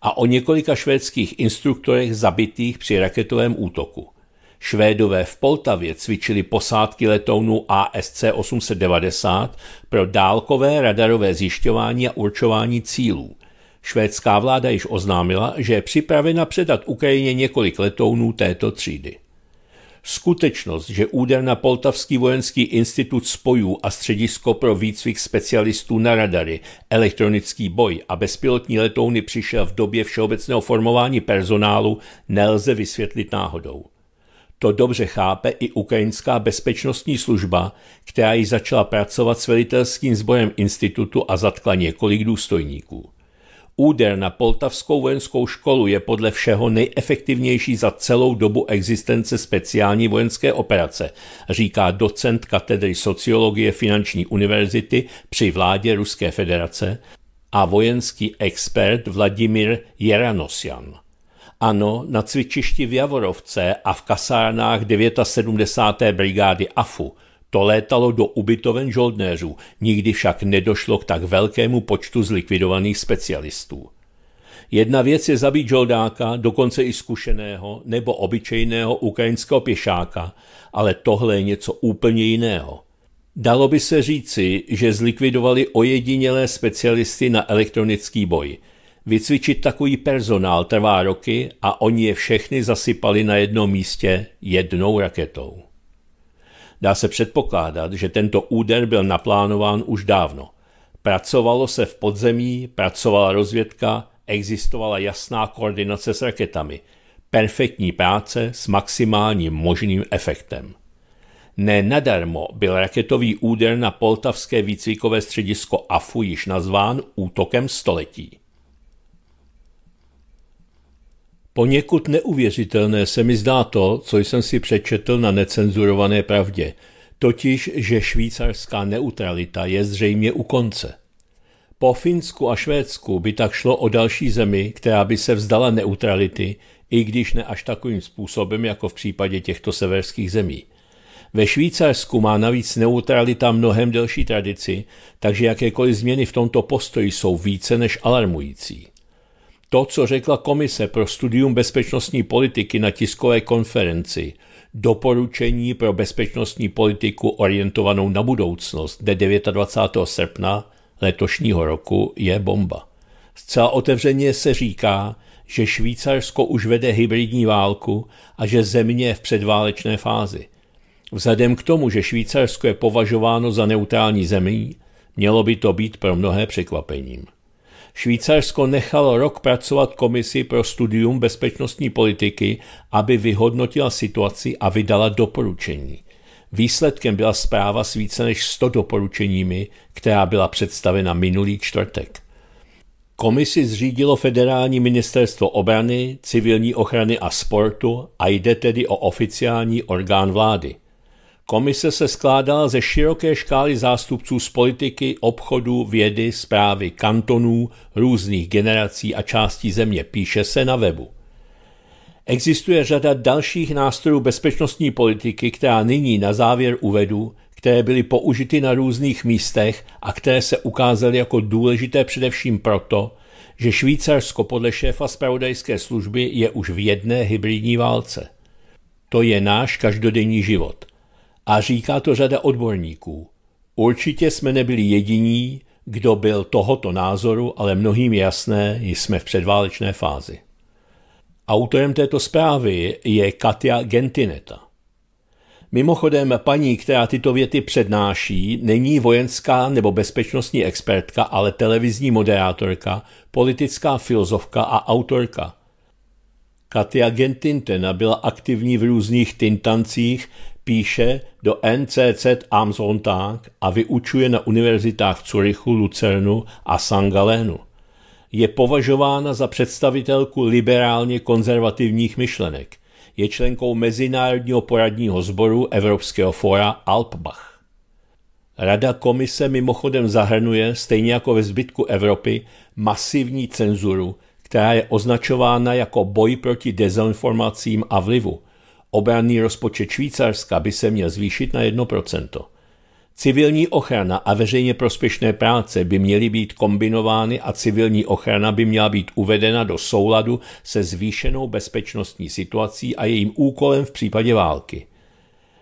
a o několika švédských instruktorech zabitých při raketovém útoku – Švédové v Poltavě cvičili posádky letounu ASC-890 pro dálkové radarové zjišťování a určování cílů. Švédská vláda již oznámila, že je připravena předat Ukrajině několik letounů této třídy. Skutečnost, že úder na Poltavský vojenský institut spojů a středisko pro výcvik specialistů na radary, elektronický boj a bezpilotní letouny přišel v době všeobecného formování personálu, nelze vysvětlit náhodou. To dobře chápe i ukrajinská bezpečnostní služba, která ji začala pracovat s velitelským zbojem institutu a zatkla několik důstojníků. Úder na Poltavskou vojenskou školu je podle všeho nejefektivnější za celou dobu existence speciální vojenské operace, říká docent katedry sociologie Finanční univerzity při vládě Ruské federace a vojenský expert Vladimír Jeranosian. Ano, na cvičišti v Javorovce a v kasárnách 79. brigády AFU to létalo do ubytoven žoldnéřů, nikdy však nedošlo k tak velkému počtu zlikvidovaných specialistů. Jedna věc je zabít žoldáka, dokonce i zkušeného nebo obyčejného ukrajinského pěšáka, ale tohle je něco úplně jiného. Dalo by se říci, že zlikvidovali ojedinělé specialisty na elektronický boj – Vycvičit takový personál trvá roky a oni je všechny zasypali na jednom místě jednou raketou. Dá se předpokládat, že tento úder byl naplánován už dávno. Pracovalo se v podzemí, pracovala rozvědka, existovala jasná koordinace s raketami, perfektní práce s maximálním možným efektem. Ne nadarmo byl raketový úder na poltavské výcvikové středisko AFU již nazván útokem století. Poněkud neuvěřitelné se mi zdá to, co jsem si přečetl na necenzurované pravdě, totiž, že švýcarská neutralita je zřejmě u konce. Po Finsku a Švédsku by tak šlo o další zemi, která by se vzdala neutrality, i když ne až takovým způsobem jako v případě těchto severských zemí. Ve Švýcarsku má navíc neutralita mnohem delší tradici, takže jakékoliv změny v tomto postoji jsou více než alarmující to, co řekla Komise pro studium bezpečnostní politiky na tiskové konferenci, doporučení pro bezpečnostní politiku orientovanou na budoucnost dne 29. srpna letošního roku je bomba. Zcela otevřeně se říká, že Švýcarsko už vede hybridní válku a že země je v předválečné fázi. Vzhledem k tomu, že Švýcarsko je považováno za neutrální zemí, mělo by to být pro mnohé překvapením. Švýcarsko nechalo rok pracovat komisi pro studium bezpečnostní politiky, aby vyhodnotila situaci a vydala doporučení. Výsledkem byla zpráva s více než 100 doporučeními, která byla představena minulý čtvrtek. Komisi zřídilo Federální ministerstvo obrany, civilní ochrany a sportu a jde tedy o oficiální orgán vlády. Komise se skládala ze široké škály zástupců z politiky, obchodu, vědy, zprávy, kantonů, různých generací a částí země, píše se na webu. Existuje řada dalších nástrojů bezpečnostní politiky, která nyní na závěr uvedu, které byly použity na různých místech a které se ukázaly jako důležité především proto, že Švýcarsko podle šéfa zpravodajské služby je už v jedné hybridní válce. To je náš každodenní život a říká to řada odborníků. Určitě jsme nebyli jediní, kdo byl tohoto názoru, ale mnohým jasné, jsme v předválečné fázi. Autorem této zprávy je Katia Gentineta. Mimochodem, paní, která tyto věty přednáší, není vojenská nebo bezpečnostní expertka, ale televizní moderátorka, politická filozofka a autorka. Katia Gentintena byla aktivní v různých tintancích, Píše do NCC am Sonntag a vyučuje na univerzitách v Curychu, Lucernu a Sangalénu. Je považována za představitelku liberálně konzervativních myšlenek. Je členkou Mezinárodního poradního sboru Evropského fóra Alpbach. Rada komise mimochodem zahrnuje, stejně jako ve zbytku Evropy, masivní cenzuru, která je označována jako boj proti dezinformacím a vlivu – Obranný rozpočet Švýcarska by se měl zvýšit na 1%. Civilní ochrana a veřejně prospěšné práce by měly být kombinovány a civilní ochrana by měla být uvedena do souladu se zvýšenou bezpečnostní situací a jejím úkolem v případě války.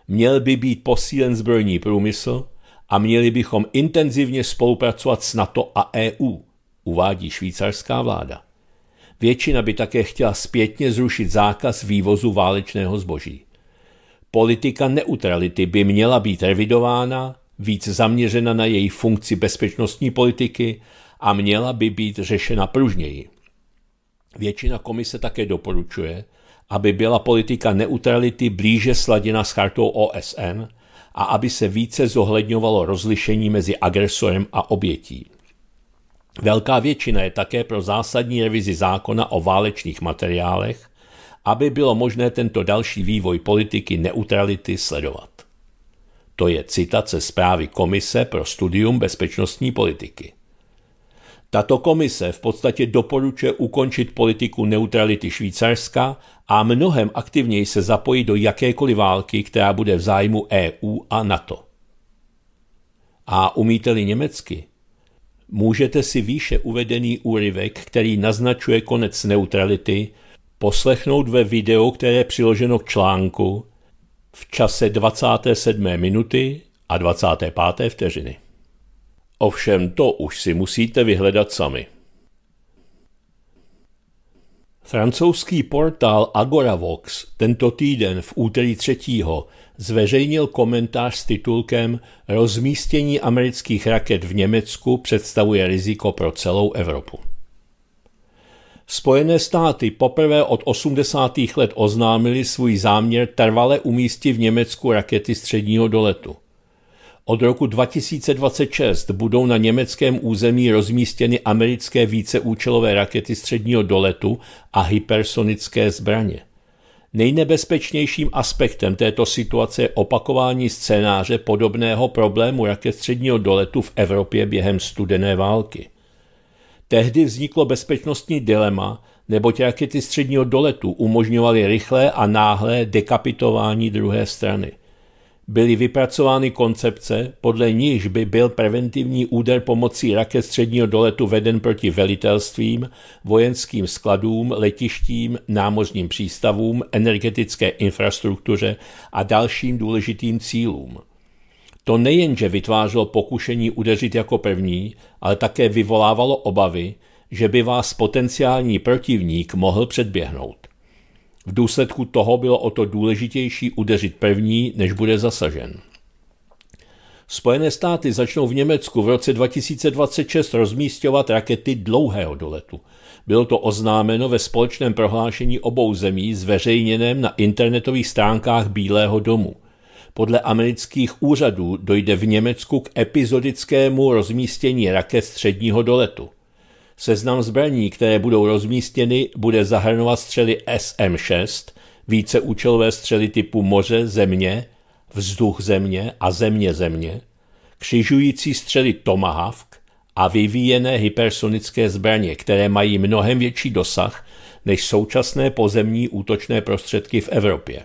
Měl by být posílen zbrojní průmysl a měli bychom intenzivně spolupracovat s NATO a EU, uvádí švýcarská vláda. Většina by také chtěla zpětně zrušit zákaz vývozu válečného zboží. Politika neutrality by měla být revidována, víc zaměřena na její funkci bezpečnostní politiky a měla by být řešena pružněji. Většina komise také doporučuje, aby byla politika neutrality blíže sladěna s chartou OSN a aby se více zohledňovalo rozlišení mezi agresorem a obětí. Velká většina je také pro zásadní revizi zákona o válečných materiálech, aby bylo možné tento další vývoj politiky neutrality sledovat. To je citace zprávy Komise pro studium bezpečnostní politiky. Tato komise v podstatě doporučuje ukončit politiku neutrality Švýcarska a mnohem aktivněji se zapojit do jakékoliv války, která bude v zájmu EU a NATO. A umíte-li německy, můžete si výše uvedený úryvek, který naznačuje konec neutrality, poslechnout ve videu, které je přiloženo k článku v čase 27. minuty a 25. vteřiny. Ovšem to už si musíte vyhledat sami. Francouzský portál Agoravox tento týden v úterý 3. zveřejnil komentář s titulkem Rozmístění amerických raket v Německu představuje riziko pro celou Evropu. Spojené státy poprvé od 80. let oznámili svůj záměr trvale umístit v Německu rakety středního doletu – od roku 2026 budou na německém území rozmístěny americké víceúčelové rakety středního doletu a hypersonické zbraně. Nejnebezpečnějším aspektem této situace je opakování scénáře podobného problému raket středního doletu v Evropě během studené války. Tehdy vzniklo bezpečnostní dilema, neboť rakety středního doletu umožňovaly rychlé a náhlé dekapitování druhé strany – byly vypracovány koncepce, podle níž by byl preventivní úder pomocí raket středního doletu veden proti velitelstvím, vojenským skladům, letištím, námořním přístavům, energetické infrastruktuře a dalším důležitým cílům. To nejenže vytvářelo pokušení udeřit jako první, ale také vyvolávalo obavy, že by vás potenciální protivník mohl předběhnout. V důsledku toho bylo o to důležitější udeřit první, než bude zasažen. Spojené státy začnou v Německu v roce 2026 rozmístěvat rakety dlouhého doletu. Bylo to oznámeno ve společném prohlášení obou zemí zveřejněném na internetových stránkách Bílého domu. Podle amerických úřadů dojde v Německu k epizodickému rozmístění raket středního doletu. Seznam zbraní, které budou rozmístěny, bude zahrnovat střely SM6, víceúčelové střely typu moře, země, vzduch země a země země, křižující střely Tomahawk a vyvíjené hypersonické zbraně, které mají mnohem větší dosah než současné pozemní útočné prostředky v Evropě.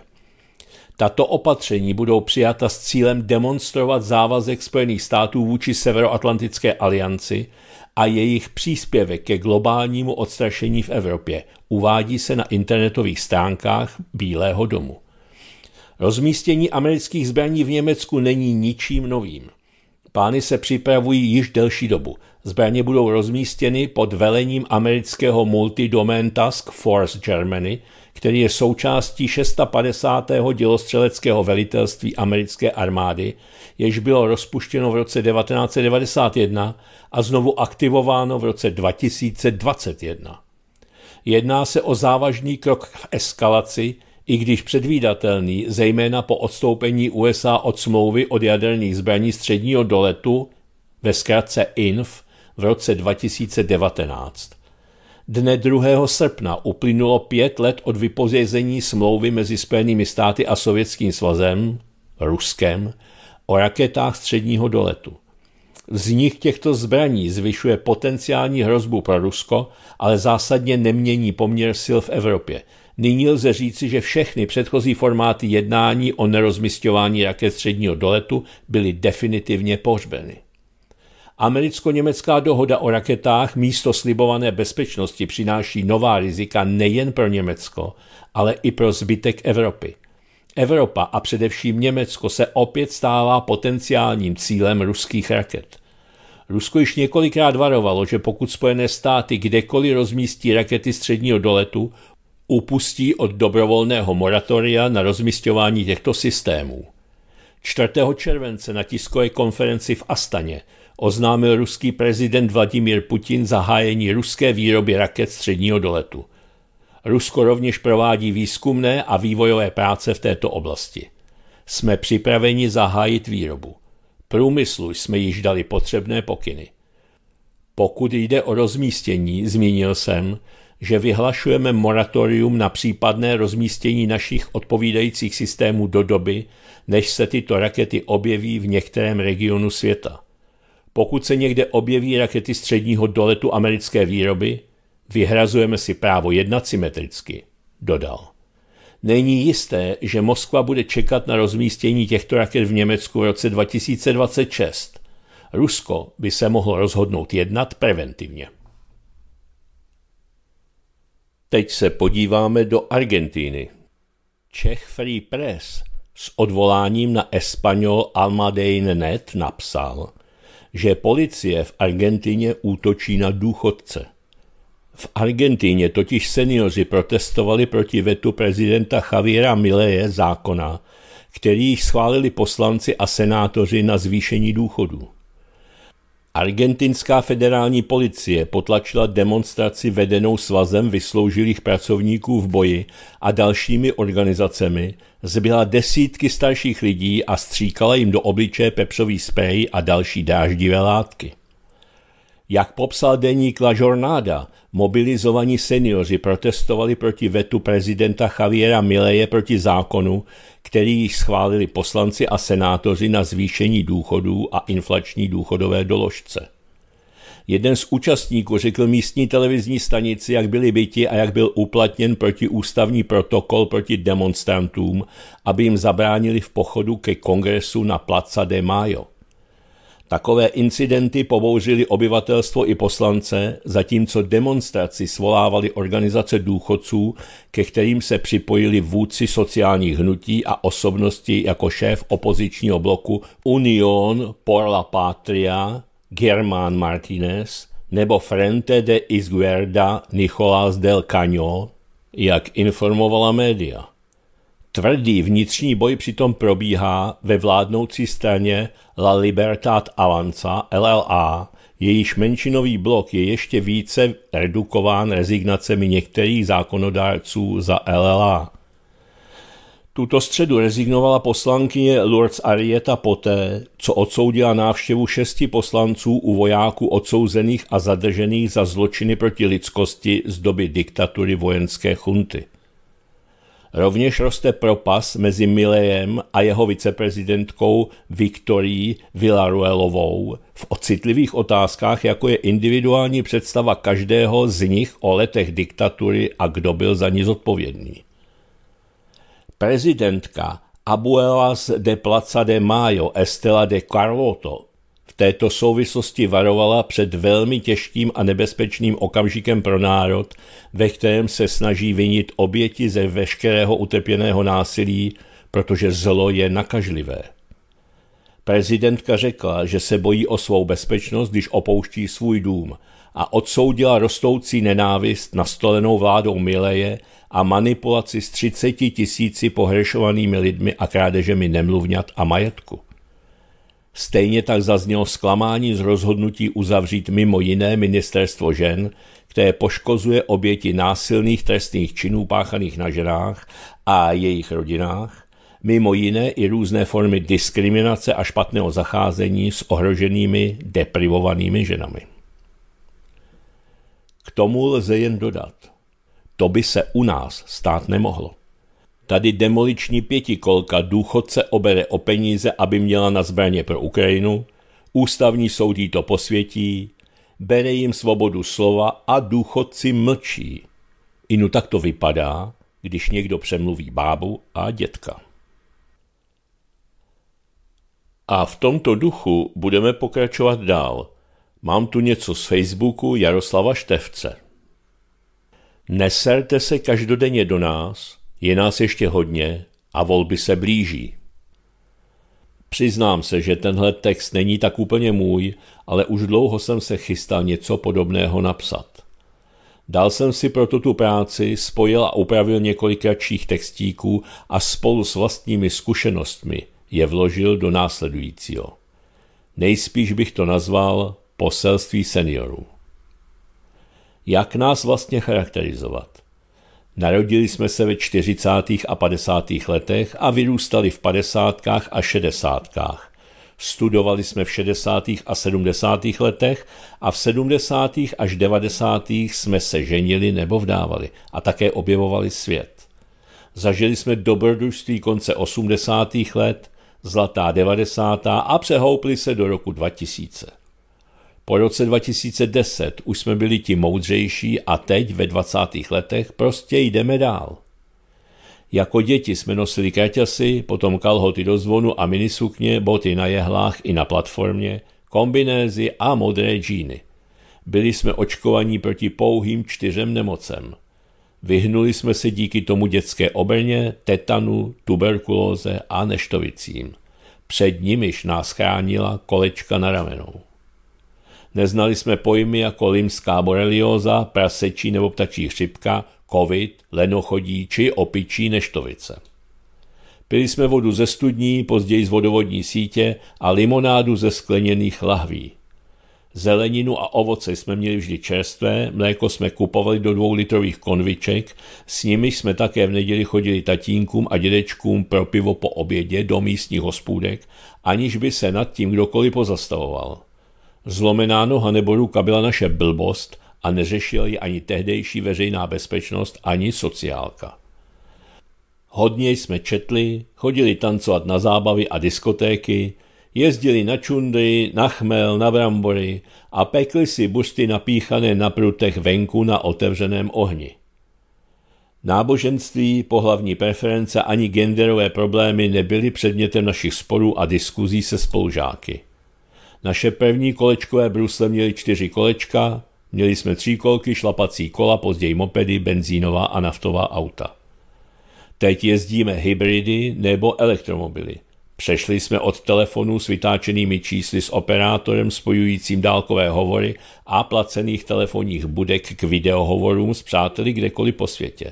Tato opatření budou přijata s cílem demonstrovat závazek Spojených států vůči Severoatlantické alianci a jejich příspěvek ke globálnímu odstrašení v Evropě uvádí se na internetových stránkách Bílého domu. Rozmístění amerických zbraní v Německu není ničím novým. Plány se připravují již delší dobu. Zbraně budou rozmístěny pod velením amerického multidomain Task Force Germany – který je součástí 650. dělostřeleckého velitelství americké armády, jež bylo rozpuštěno v roce 1991 a znovu aktivováno v roce 2021. Jedná se o závažný krok v eskalaci, i když předvídatelný, zejména po odstoupení USA od smlouvy od jaderných zbraní středního doletu, ve zkratce INF, v roce 2019. Dne 2. srpna uplynulo pět let od vypozězení smlouvy mezi Spojenými státy a Sovětským svazem, Ruskem, o raketách středního doletu. Z nich těchto zbraní zvyšuje potenciální hrozbu pro Rusko, ale zásadně nemění poměr sil v Evropě. Nyní lze říci, že všechny předchozí formáty jednání o nerozmistování raket středního doletu byly definitivně pohřbeny. Americko-německá dohoda o raketách místo slibované bezpečnosti přináší nová rizika nejen pro Německo, ale i pro zbytek Evropy. Evropa a především Německo se opět stává potenciálním cílem ruských raket. Rusko již několikrát varovalo, že pokud Spojené státy kdekoliv rozmístí rakety středního doletu, upustí od dobrovolného moratoria na rozmístování těchto systémů. 4. července na tiskové konferenci v Astaně oznámil ruský prezident Vladimír Putin zahájení ruské výroby raket středního doletu. Rusko rovněž provádí výzkumné a vývojové práce v této oblasti. Jsme připraveni zahájit výrobu. Průmyslu jsme již dali potřebné pokyny. Pokud jde o rozmístění, zmínil jsem, že vyhlašujeme moratorium na případné rozmístění našich odpovídajících systémů do doby, než se tyto rakety objeví v některém regionu světa. Pokud se někde objeví rakety středního doletu americké výroby, vyhrazujeme si právo jednat symetricky, dodal. Není jisté, že Moskva bude čekat na rozmístění těchto raket v Německu v roce 2026. Rusko by se mohlo rozhodnout jednat preventivně. Teď se podíváme do Argentíny. Czech Free Press s odvoláním na Espanol Almadein Net napsal – že policie v Argentině útočí na důchodce. V Argentině totiž seniori protestovali proti vetu prezidenta Javiera Mileje zákona, který jich schválili poslanci a senátoři na zvýšení důchodů. Argentinská federální policie potlačila demonstraci vedenou svazem vysloužilých pracovníků v boji a dalšími organizacemi, zbyla desítky starších lidí a stříkala jim do obličeje pepřový sprej a další dáždivé látky. Jak popsal deník La Jornada, mobilizovaní seniori protestovali proti vetu prezidenta Javiera Mileje proti zákonu, který již schválili poslanci a senátoři na zvýšení důchodů a inflační důchodové doložce. Jeden z účastníků řekl místní televizní stanici, jak byli byti a jak byl uplatněn protiústavní protokol proti demonstrantům, aby jim zabránili v pochodu ke kongresu na Plaza de Mayo. Takové incidenty pobouřili obyvatelstvo i poslance, zatímco demonstraci svolávali organizace důchodců, ke kterým se připojili vůdci sociálních hnutí a osobnosti jako šéf opozičního bloku Union por la Patria Germán Martínez nebo Frente de Izguerda Nicolás del Caño, jak informovala média. Tvrdý vnitřní boj přitom probíhá ve vládnoucí straně La Libertad Avanza, LLA, jejíž menšinový blok je ještě více redukován rezignacemi některých zákonodárců za LLA. Tuto středu rezignovala poslankyně Lourdes Arieta poté, co odsoudila návštěvu šesti poslanců u vojáků odsouzených a zadržených za zločiny proti lidskosti z doby diktatury vojenské chunty. Rovněž roste propas mezi Milejem a jeho viceprezidentkou Viktorií Villaruelovou v ocitlivých otázkách, jako je individuální představa každého z nich o letech diktatury a kdo byl za ní zodpovědný. Prezidentka Abuelas de Plaza de Mayo Estela de Carvoto této souvislosti varovala před velmi těžkým a nebezpečným okamžikem pro národ, ve kterém se snaží vinit oběti ze veškerého utrpěného násilí, protože zlo je nakažlivé. Prezidentka řekla, že se bojí o svou bezpečnost, když opouští svůj dům a odsoudila rostoucí nenávist nastolenou vládou Mileje a manipulaci s 30 tisíci pohrešovanými lidmi a krádežemi nemluvňat a majetku. Stejně tak zaznělo zklamání z rozhodnutí uzavřít mimo jiné ministerstvo žen, které poškozuje oběti násilných trestných činů páchaných na ženách a jejich rodinách, mimo jiné i různé formy diskriminace a špatného zacházení s ohroženými, deprivovanými ženami. K tomu lze jen dodat. To by se u nás stát nemohlo. Tady demoliční pětikolka důchodce obere o peníze, aby měla na zbraně pro Ukrajinu, ústavní soudí to posvětí, bere jim svobodu slova a důchodci mlčí. Inu tak to vypadá, když někdo přemluví bábu a dětka. A v tomto duchu budeme pokračovat dál. Mám tu něco z Facebooku Jaroslava Števce. Neserte se každodenně do nás – je nás ještě hodně a volby se blíží. Přiznám se, že tenhle text není tak úplně můj, ale už dlouho jsem se chystal něco podobného napsat. Dal jsem si proto tu práci, spojil a upravil několik kratších textíků a spolu s vlastními zkušenostmi je vložil do následujícího. Nejspíš bych to nazval poselství seniorů. Jak nás vlastně charakterizovat? Narodili jsme se ve 40. a 50. letech a vyrůstali v 50. a 60. Studovali jsme v 60. a 70. letech a v 70. až 90. jsme se ženili nebo vdávali a také objevovali svět. Zažili jsme dobrodružství konce 80. let, zlatá 90. a přehoupli se do roku 2000. Po roce 2010 už jsme byli ti moudřejší a teď ve 20. letech prostě jdeme dál. Jako děti jsme nosili kraťasy, potom kalhoty do zvonu a minisukně, boty na jehlách i na platformě, kombinézy a modré džíny. Byli jsme očkovaní proti pouhým čtyřem nemocem. Vyhnuli jsme se díky tomu dětské obrně, tetanu, tuberkulóze a neštovicím. Před nimiž nás chránila kolečka na ramenou. Neznali jsme pojmy jako limská borelioza, prasečí nebo ptačí chřipka, covid, lenochodí či opičí neštovice. Pili jsme vodu ze studní, později z vodovodní sítě a limonádu ze skleněných lahví. Zeleninu a ovoce jsme měli vždy čerstvé, mléko jsme kupovali do dvou litrových konviček, s nimi jsme také v neděli chodili tatínkům a dědečkům pro pivo po obědě do místních hospůdek, aniž by se nad tím kdokoliv pozastavoval. Zlomená noha nebo ruka byla naše blbost a neřešil ji ani tehdejší veřejná bezpečnost, ani sociálka. Hodně jsme četli, chodili tancovat na zábavy a diskotéky, jezdili na čundy, na chmel, na brambory a pekli si busty napíchané na prutech venku na otevřeném ohni. Náboženství, pohlavní preference ani genderové problémy nebyly předmětem našich sporů a diskuzí se spolužáky. Naše první kolečkové brusle měly čtyři kolečka, měli jsme tří kolky, šlapací kola, později mopedy, benzínová a naftová auta. Teď jezdíme hybridy nebo elektromobily. Přešli jsme od telefonů s vytáčenými čísly s operátorem spojujícím dálkové hovory a placených telefonních budek k videohovorům s přáteli kdekoliv po světě.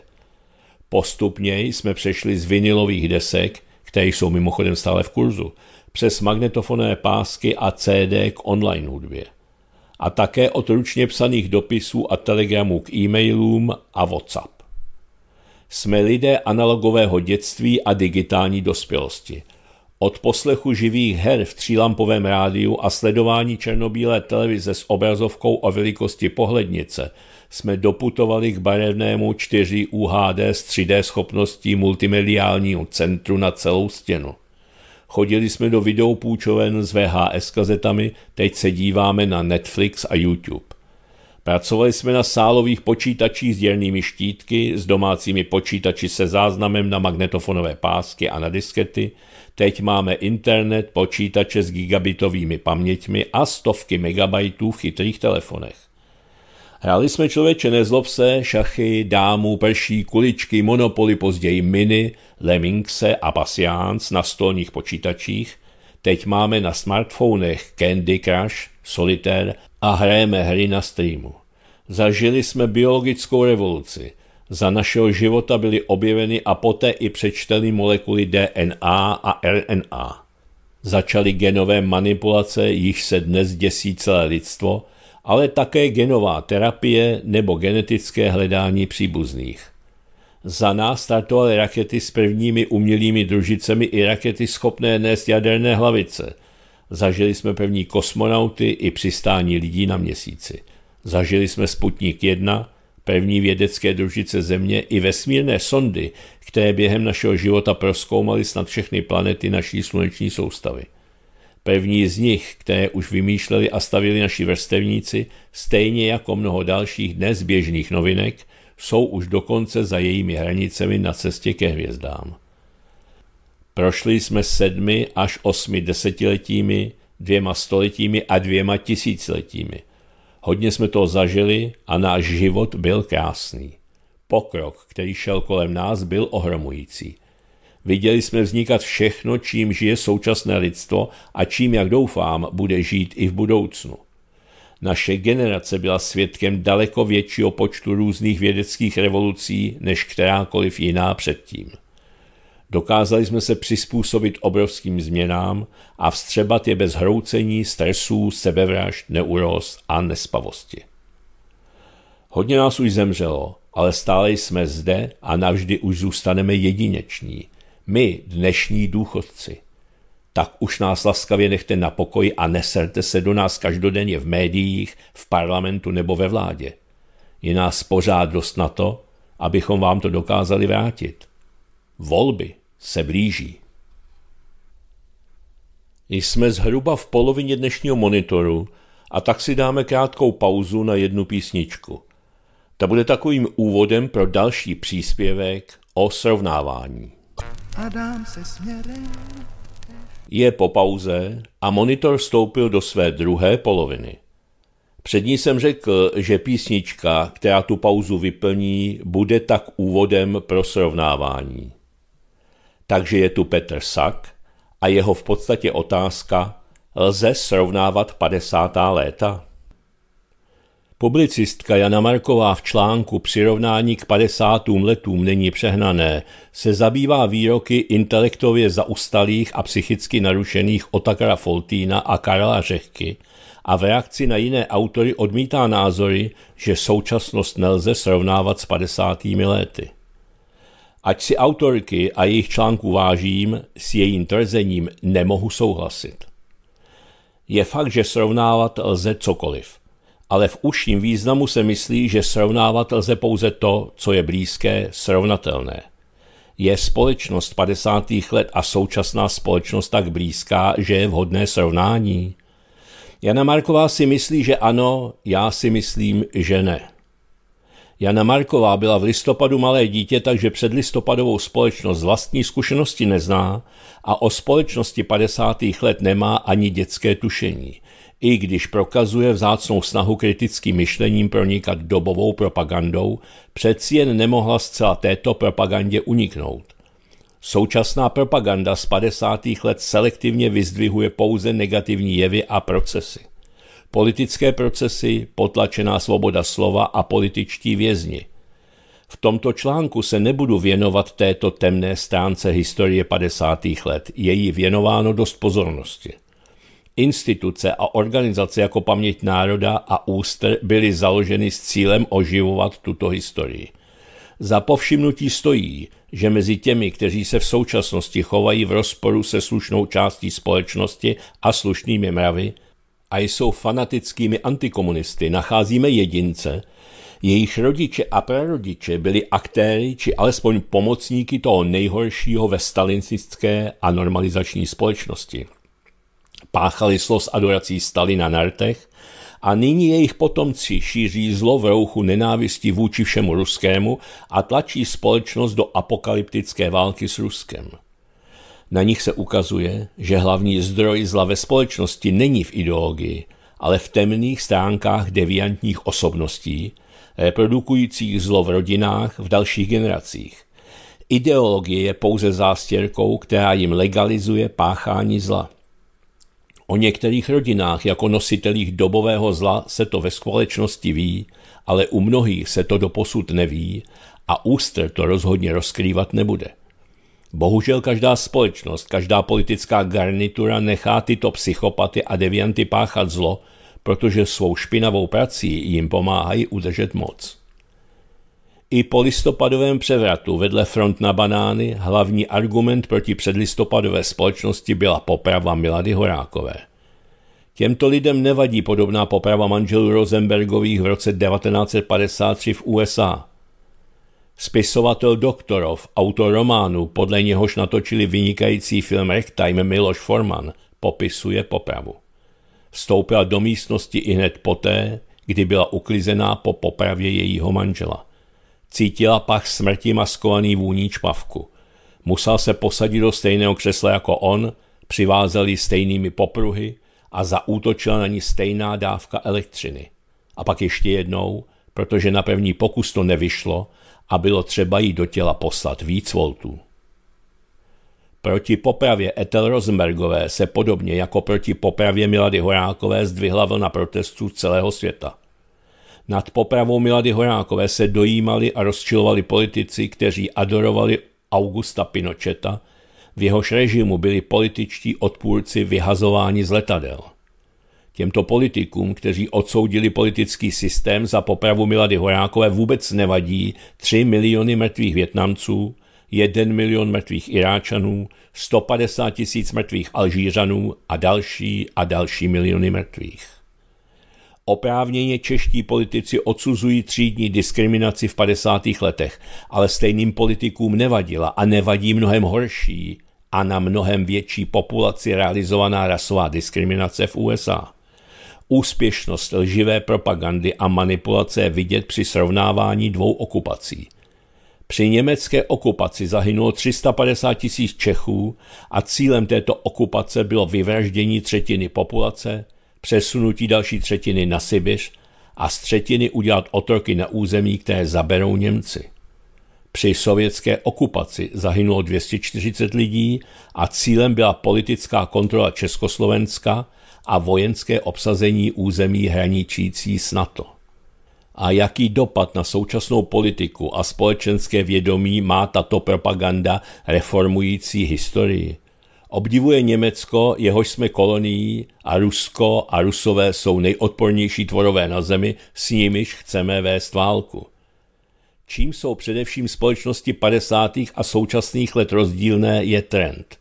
Postupně jsme přešli z vinilových desek, které jsou mimochodem stále v kurzu, přes magnetofonové pásky a CD k online hudbě. A také od ručně psaných dopisů a telegramů k e-mailům a WhatsApp. Jsme lidé analogového dětství a digitální dospělosti. Od poslechu živých her v třílampovém rádiu a sledování černobílé televize s obrazovkou o velikosti pohlednice jsme doputovali k barevnému 4 UHD s 3D schopností multimediálního centru na celou stěnu. Chodili jsme do videopůjčoven s VHS kazetami, teď se díváme na Netflix a YouTube. Pracovali jsme na sálových počítačích s dělnými štítky, s domácími počítači se záznamem na magnetofonové pásky a na diskety. Teď máme internet, počítače s gigabitovými paměťmi a stovky megabajtů v chytrých telefonech. Hráli jsme člověče nezlob se, šachy, dámu, peší, kuličky, monopoly, později miny, lemingse a pasiánc na stolních počítačích. Teď máme na smartfonech Candy Crush, Solitaire a hrajeme hry na streamu. Zažili jsme biologickou revoluci. Za našeho života byly objeveny a poté i přečteny molekuly DNA a RNA. Začaly genové manipulace, již se dnes děsí celé lidstvo – ale také genová terapie nebo genetické hledání příbuzných. Za nás startovaly rakety s prvními umělými družicemi i rakety schopné nést jaderné hlavice. Zažili jsme první kosmonauty i přistání lidí na měsíci. Zažili jsme Sputnik 1, první vědecké družice Země i vesmírné sondy, které během našeho života proskoumaly snad všechny planety naší sluneční soustavy. První z nich, které už vymýšleli a stavili naši vrstevníci, stejně jako mnoho dalších dnes běžných novinek, jsou už dokonce za jejími hranicemi na cestě ke hvězdám. Prošli jsme sedmi až osmi desetiletími, dvěma stoletími a dvěma tisíciletími. Hodně jsme toho zažili a náš život byl krásný. Pokrok, který šel kolem nás, byl ohromující. Viděli jsme vznikat všechno, čím žije současné lidstvo a čím, jak doufám, bude žít i v budoucnu. Naše generace byla svědkem daleko většího počtu různých vědeckých revolucí než kterákoliv jiná předtím. Dokázali jsme se přizpůsobit obrovským změnám a vstřebat je bez hroucení, stresů, sebevražd, neuroz a nespavosti. Hodně nás už zemřelo, ale stále jsme zde a navždy už zůstaneme jedineční my, dnešní důchodci, tak už nás laskavě nechte na pokoji a neserte se do nás každodenně v médiích, v parlamentu nebo ve vládě. Je nás pořád dost na to, abychom vám to dokázali vrátit. Volby se blíží. Jsme zhruba v polovině dnešního monitoru a tak si dáme krátkou pauzu na jednu písničku. Ta bude takovým úvodem pro další příspěvek o srovnávání a dám se směrem. Je po pauze a monitor vstoupil do své druhé poloviny. Před ní jsem řekl, že písnička, která tu pauzu vyplní, bude tak úvodem pro srovnávání. Takže je tu Petr Sak a jeho v podstatě otázka, lze srovnávat 50. léta? Publicistka Jana Marková v článku Přirovnání k 50. letům není přehnané se zabývá výroky intelektově zaustalých a psychicky narušených Otakara Foltína a Karla Řehky a v reakci na jiné autory odmítá názory, že současnost nelze srovnávat s 50. lety. Ať si autorky a jejich článků vážím, s jejím tvrzením nemohu souhlasit. Je fakt, že srovnávat lze cokoliv – ale v užším významu se myslí, že srovnávat lze pouze to, co je blízké, srovnatelné. Je společnost 50. let a současná společnost tak blízká, že je vhodné srovnání? Jana Marková si myslí, že ano, já si myslím, že ne. Jana Marková byla v listopadu malé dítě, takže předlistopadovou společnost vlastní zkušenosti nezná a o společnosti 50. let nemá ani dětské tušení i když prokazuje vzácnou snahu kritickým myšlením pronikat dobovou propagandou, přeci jen nemohla zcela této propagandě uniknout. Současná propaganda z 50. let selektivně vyzdvihuje pouze negativní jevy a procesy. Politické procesy, potlačená svoboda slova a političtí vězni. V tomto článku se nebudu věnovat této temné stránce historie 50. let, je jí věnováno dost pozornosti. Instituce a organizace jako Paměť národa a Ústr byly založeny s cílem oživovat tuto historii. Za povšimnutí stojí, že mezi těmi, kteří se v současnosti chovají v rozporu se slušnou částí společnosti a slušnými mravy a jsou fanatickými antikomunisty, nacházíme jedince, jejich rodiče a prarodiče byli aktéry či alespoň pomocníky toho nejhoršího ve stalinistické a normalizační společnosti páchali zlo s adorací Stalina na nartech a nyní jejich potomci šíří zlo v rouchu nenávisti vůči všemu ruskému a tlačí společnost do apokalyptické války s Ruskem. Na nich se ukazuje, že hlavní zdroj zla ve společnosti není v ideologii, ale v temných stránkách deviantních osobností, reprodukujících zlo v rodinách v dalších generacích. Ideologie je pouze zástěrkou, která jim legalizuje páchání zla – O některých rodinách jako nositelích dobového zla se to ve společnosti ví, ale u mnohých se to doposud neví a ústr to rozhodně rozkrývat nebude. Bohužel každá společnost, každá politická garnitura nechá tyto psychopaty a devianty páchat zlo, protože svou špinavou prací jim pomáhají udržet moc. I po listopadovém převratu vedle front na banány hlavní argument proti předlistopadové společnosti byla poprava Milady Horákové. Těmto lidem nevadí podobná poprava manželů Rosenbergových v roce 1953 v USA. Spisovatel Doktorov, autor románu, podle něhož natočili vynikající film Ragtime Miloš Forman, popisuje popravu. Vstoupila do místnosti i hned poté, kdy byla uklizená po popravě jejího manžela – Cítila pach smrti maskovaný vůní čpavku. Musel se posadit do stejného křesla jako on, přivázel ji stejnými popruhy a zaútočila na ní stejná dávka elektřiny. A pak ještě jednou, protože na první pokus to nevyšlo a bylo třeba jí do těla poslat víc voltů. Proti popravě Etel Rosenbergové se podobně jako proti popravě Milady Horákové zdvihla vlna protestů celého světa. Nad popravou Milady Horákové se dojímali a rozčilovali politici, kteří adorovali Augusta Pinocheta, v jehož režimu byli političtí odpůrci vyhazováni z letadel. Těmto politikům, kteří odsoudili politický systém za popravu Milady Horákové, vůbec nevadí 3 miliony mrtvých Větnamců, 1 milion mrtvých Iráčanů, 150 tisíc mrtvých Alžířanů a další a další miliony mrtvých. Oprávněně čeští politici odsuzují třídní diskriminaci v 50. letech, ale stejným politikům nevadila a nevadí mnohem horší a na mnohem větší populaci realizovaná rasová diskriminace v USA. Úspěšnost lživé propagandy a manipulace je vidět při srovnávání dvou okupací. Při německé okupaci zahynulo 350 tisíc Čechů a cílem této okupace bylo vyvraždění třetiny populace – přesunutí další třetiny na Sibiř a z třetiny udělat otroky na území, které zaberou Němci. Při sovětské okupaci zahynulo 240 lidí a cílem byla politická kontrola Československa a vojenské obsazení území hraničící s NATO. A jaký dopad na současnou politiku a společenské vědomí má tato propaganda reformující historii? Obdivuje Německo, jehož jsme kolonií, a Rusko a Rusové jsou nejodpornější tvorové na zemi, s nimiž chceme vést válku. Čím jsou především společnosti 50. a současných let rozdílné, je trend.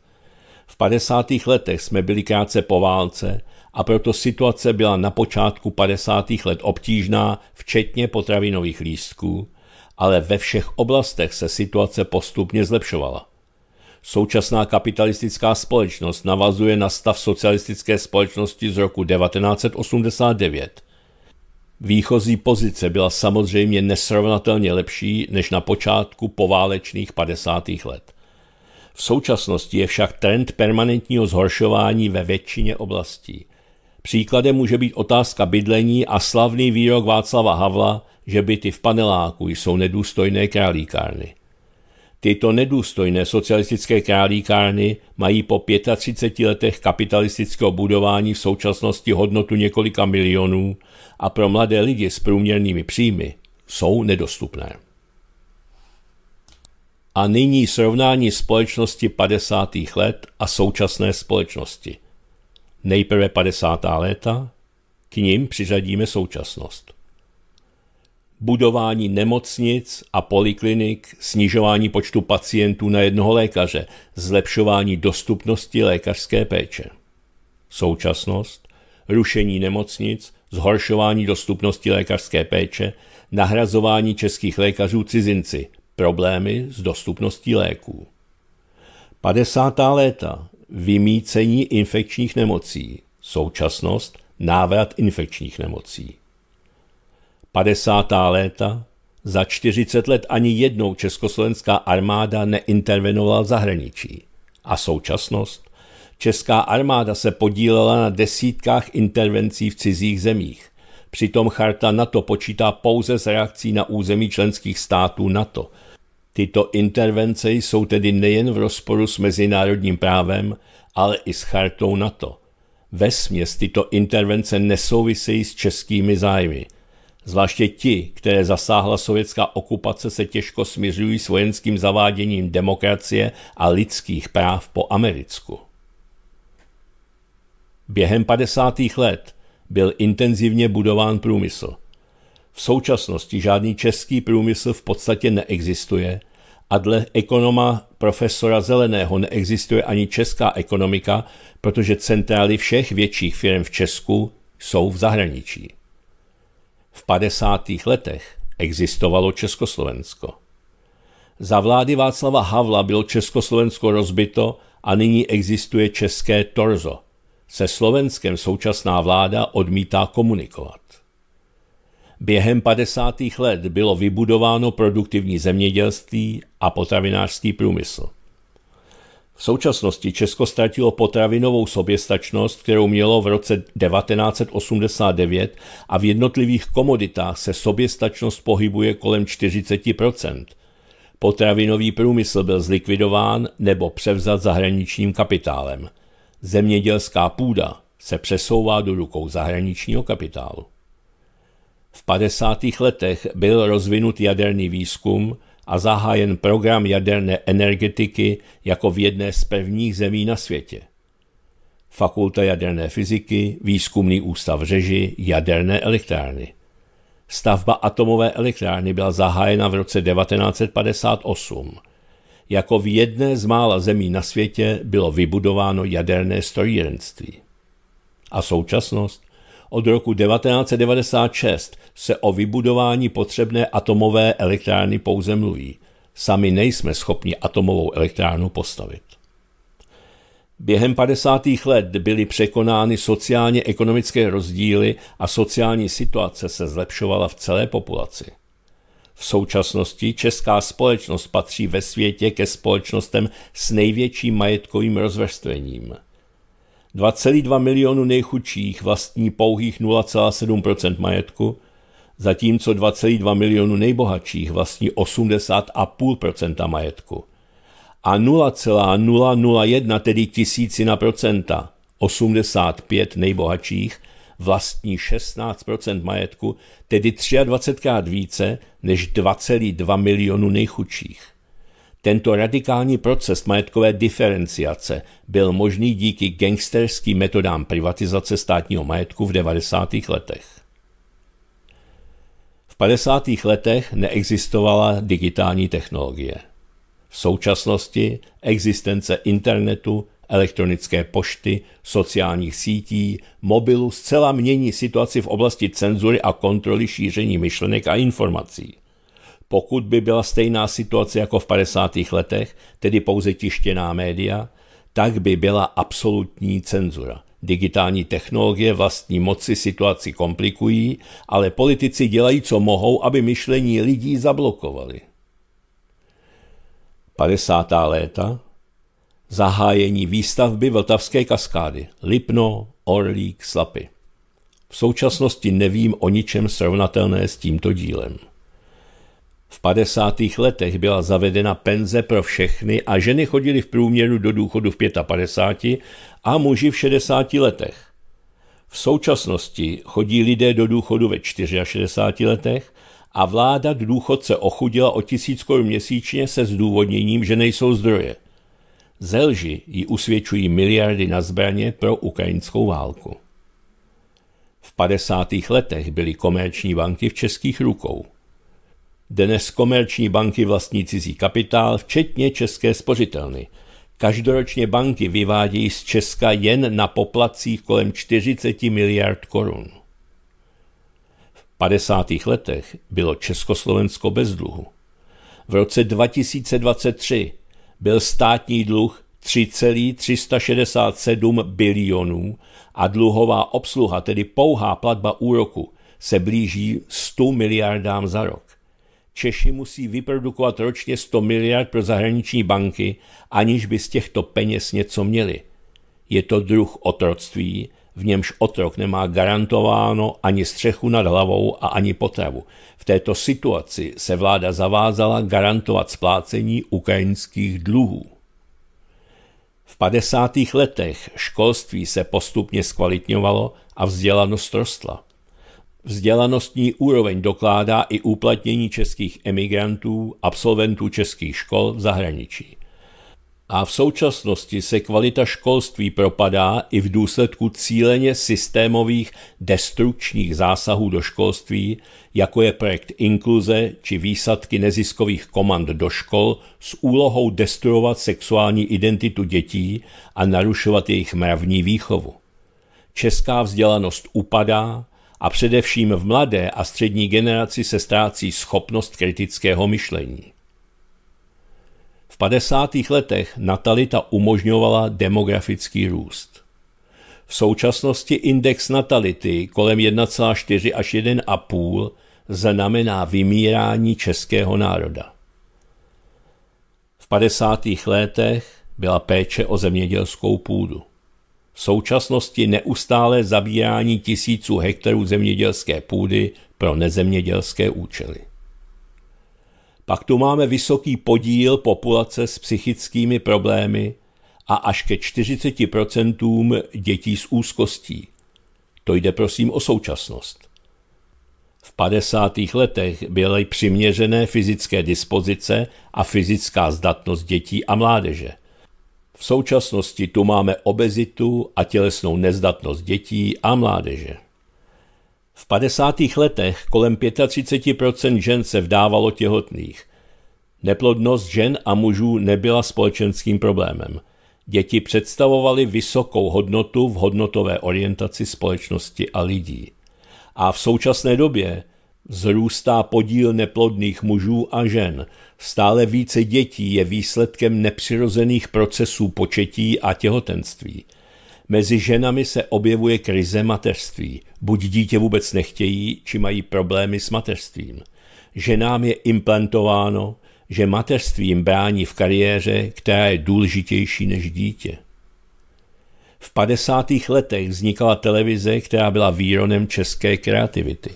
V 50. letech jsme byli krátce po válce a proto situace byla na počátku 50. let obtížná, včetně potravinových lístků, ale ve všech oblastech se situace postupně zlepšovala. Současná kapitalistická společnost navazuje na stav socialistické společnosti z roku 1989. Výchozí pozice byla samozřejmě nesrovnatelně lepší než na počátku poválečných 50. let. V současnosti je však trend permanentního zhoršování ve většině oblastí. Příkladem může být otázka bydlení a slavný výrok Václava Havla, že byty v paneláku jsou nedůstojné králíkárny. Tyto nedůstojné socialistické králíkárny mají po 35 letech kapitalistického budování v současnosti hodnotu několika milionů a pro mladé lidi s průměrnými příjmy jsou nedostupné. A nyní srovnání společnosti 50. let a současné společnosti. Nejprve 50. léta, k ním přiřadíme současnost budování nemocnic a poliklinik, snižování počtu pacientů na jednoho lékaře, zlepšování dostupnosti lékařské péče. Současnost, rušení nemocnic, zhoršování dostupnosti lékařské péče, nahrazování českých lékařů cizinci, problémy s dostupností léků. 50. léta vymícení infekčních nemocí, současnost návrat infekčních nemocí. 50. léta, za 40 let ani jednou československá armáda neintervenovala v zahraničí. A současnost? Česká armáda se podílela na desítkách intervencí v cizích zemích. Přitom charta NATO počítá pouze s reakcí na území členských států NATO. Tyto intervence jsou tedy nejen v rozporu s mezinárodním právem, ale i s chartou NATO. Vesměs tyto intervence nesouvisejí s českými zájmy – Zvláště ti, které zasáhla sovětská okupace, se těžko smizují s vojenským zaváděním demokracie a lidských práv po Americku. Během 50. let byl intenzivně budován průmysl. V současnosti žádný český průmysl v podstatě neexistuje a dle ekonoma profesora Zeleného neexistuje ani česká ekonomika, protože centrály všech větších firm v Česku jsou v zahraničí. V 50. letech existovalo Československo. Za vlády Václava Havla bylo Československo rozbito a nyní existuje české torzo. Se Slovenskem současná vláda odmítá komunikovat. Během 50. let bylo vybudováno produktivní zemědělství a potravinářský průmysl. V současnosti Česko ztratilo potravinovou soběstačnost, kterou mělo v roce 1989 a v jednotlivých komoditách se soběstačnost pohybuje kolem 40 Potravinový průmysl byl zlikvidován nebo převzat zahraničním kapitálem. Zemědělská půda se přesouvá do rukou zahraničního kapitálu. V 50. letech byl rozvinut jaderný výzkum – a zahájen program jaderné energetiky jako v jedné z prvních zemí na světě. Fakulta jaderné fyziky, výzkumný ústav Řeži, jaderné elektrárny. Stavba atomové elektrárny byla zahájena v roce 1958. Jako v jedné z mála zemí na světě bylo vybudováno jaderné strojírenství. A současnost? Od roku 1996 se o vybudování potřebné atomové elektrárny pouze mluví. Sami nejsme schopni atomovou elektrárnu postavit. Během 50. let byly překonány sociálně-ekonomické rozdíly a sociální situace se zlepšovala v celé populaci. V současnosti česká společnost patří ve světě ke společnostem s největším majetkovým rozvrstvením – 2,2 milionu nejchudších vlastní pouhých 0,7 majetku, zatímco 2,2 milionu nejbohatších vlastní 80,5 majetku. A 0,001, tedy tisícina procenta, 85 nejbohatších vlastní 16 majetku, tedy 23krát více než 2,2 milionu nejchudších. Tento radikální proces majetkové diferenciace byl možný díky gangsterským metodám privatizace státního majetku v 90. letech. V 50. letech neexistovala digitální technologie. V současnosti existence internetu, elektronické pošty, sociálních sítí, mobilu zcela mění situaci v oblasti cenzury a kontroly šíření myšlenek a informací. Pokud by byla stejná situace jako v 50. letech, tedy pouze tištěná média, tak by byla absolutní cenzura. Digitální technologie vlastní moci situaci komplikují, ale politici dělají, co mohou, aby myšlení lidí zablokovali. 50. léta Zahájení výstavby Vltavské kaskády Lipno, Orlík, Slapy. V současnosti nevím o ničem srovnatelné s tímto dílem. V 50. letech byla zavedena penze pro všechny a ženy chodily v průměru do důchodu v 55 a muži v 60 letech. V současnosti chodí lidé do důchodu ve 64 letech a vláda důchodce ochudila o tisíc korun měsíčně se zdůvodněním, že nejsou zdroje. Zelži ji usvědčují miliardy na zbraně pro ukrajinskou válku. V 50. letech byly komerční banky v českých rukou. Dnes komerční banky vlastní cizí kapitál, včetně České spořitelny. Každoročně banky vyvádějí z Česka jen na poplacích kolem 40 miliard korun. V 50. letech bylo Československo bez dluhu. V roce 2023 byl státní dluh 3,367 bilionů a dluhová obsluha, tedy pouhá platba úroku, se blíží 100 miliardám za rok. Češi musí vyprodukovat ročně 100 miliard pro zahraniční banky, aniž by z těchto peněz něco měli. Je to druh otroctví, v němž otrok nemá garantováno ani střechu nad hlavou a ani potravu. V této situaci se vláda zavázala garantovat splácení ukrajinských dluhů. V 50. letech školství se postupně zkvalitňovalo a vzdělanost rostla. Vzdělanostní úroveň dokládá i uplatnění českých emigrantů, absolventů českých škol v zahraničí. A v současnosti se kvalita školství propadá i v důsledku cíleně systémových destrukčních zásahů do školství, jako je projekt inkluze či výsadky neziskových komand do škol s úlohou destruovat sexuální identitu dětí a narušovat jejich mravní výchovu. Česká vzdělanost upadá, a především v mladé a střední generaci se ztrácí schopnost kritického myšlení. V 50. letech natalita umožňovala demografický růst. V současnosti index natality kolem 1,4 až 1,5 znamená vymírání českého národa. V 50. letech byla péče o zemědělskou půdu. V současnosti neustále zabírání tisíců hektarů zemědělské půdy pro nezemědělské účely. Pak tu máme vysoký podíl populace s psychickými problémy a až ke 40% dětí s úzkostí. To jde prosím o současnost. V 50. letech byly přiměřené fyzické dispozice a fyzická zdatnost dětí a mládeže. V současnosti tu máme obezitu a tělesnou nezdatnost dětí a mládeže. V 50. letech kolem 35 žen se vdávalo těhotných. Neplodnost žen a mužů nebyla společenským problémem. Děti představovaly vysokou hodnotu v hodnotové orientaci společnosti a lidí. A v současné době Zrůstá podíl neplodných mužů a žen. Stále více dětí je výsledkem nepřirozených procesů početí a těhotenství. Mezi ženami se objevuje krize mateřství. Buď dítě vůbec nechtějí, či mají problémy s mateřstvím. Ženám je implantováno, že mateřství jim brání v kariéře, která je důležitější než dítě. V 50. letech vznikala televize, která byla výronem české kreativity.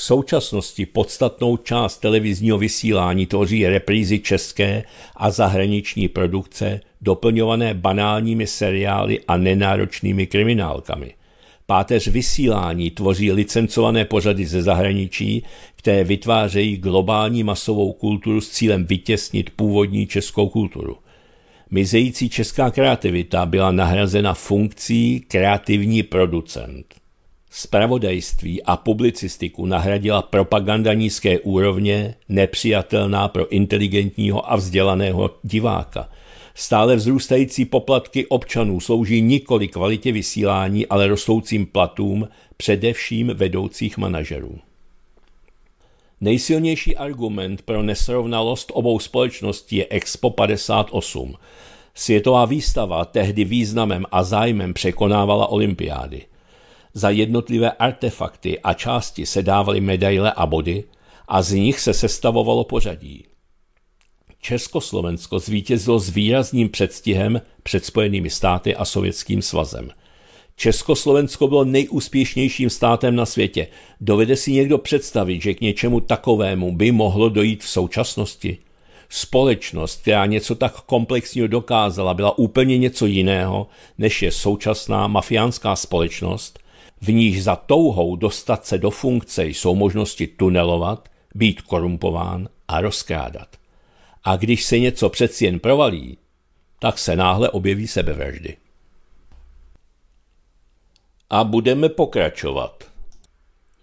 V současnosti podstatnou část televizního vysílání tvoří reprízy české a zahraniční produkce, doplňované banálními seriály a nenáročnými kriminálkami. Páteř vysílání tvoří licencované pořady ze zahraničí, které vytvářejí globální masovou kulturu s cílem vytěsnit původní českou kulturu. Mizející česká kreativita byla nahrazena funkcí kreativní producent. Spravodajství a publicistiku nahradila propaganda nízké úrovně, nepřijatelná pro inteligentního a vzdělaného diváka. Stále vzrůstající poplatky občanů slouží nikoli kvalitě vysílání, ale rostoucím platům, především vedoucích manažerů. Nejsilnější argument pro nesrovnalost obou společností je Expo 58. Světová výstava tehdy významem a zájmem překonávala olympiády. Za jednotlivé artefakty a části se dávaly medaile a body a z nich se sestavovalo pořadí. Československo zvítězilo s výrazným předstihem před Spojenými státy a Sovětským svazem. Československo bylo nejúspěšnějším státem na světě. Dovede si někdo představit, že k něčemu takovému by mohlo dojít v současnosti? Společnost, která něco tak komplexního dokázala, byla úplně něco jiného, než je současná mafiánská společnost – v níž za touhou dostat se do funkce jsou možnosti tunelovat, být korumpován a rozkrádat. A když se něco přeci jen provalí, tak se náhle objeví sebevraždy. A budeme pokračovat.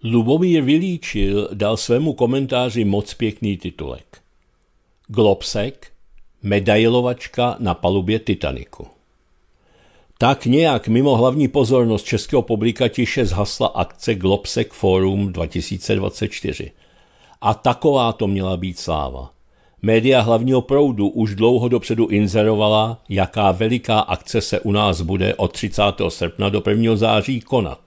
Lubomír Vylíčil dal svému komentáři moc pěkný titulek. Globsek, medailovačka na palubě Titaniku. Tak nějak mimo hlavní pozornost českého publika tiše zhasla akce Globsec Forum 2024. A taková to měla být sláva. Média hlavního proudu už dlouho dopředu inzerovala, jaká veliká akce se u nás bude od 30. srpna do 1. září konat.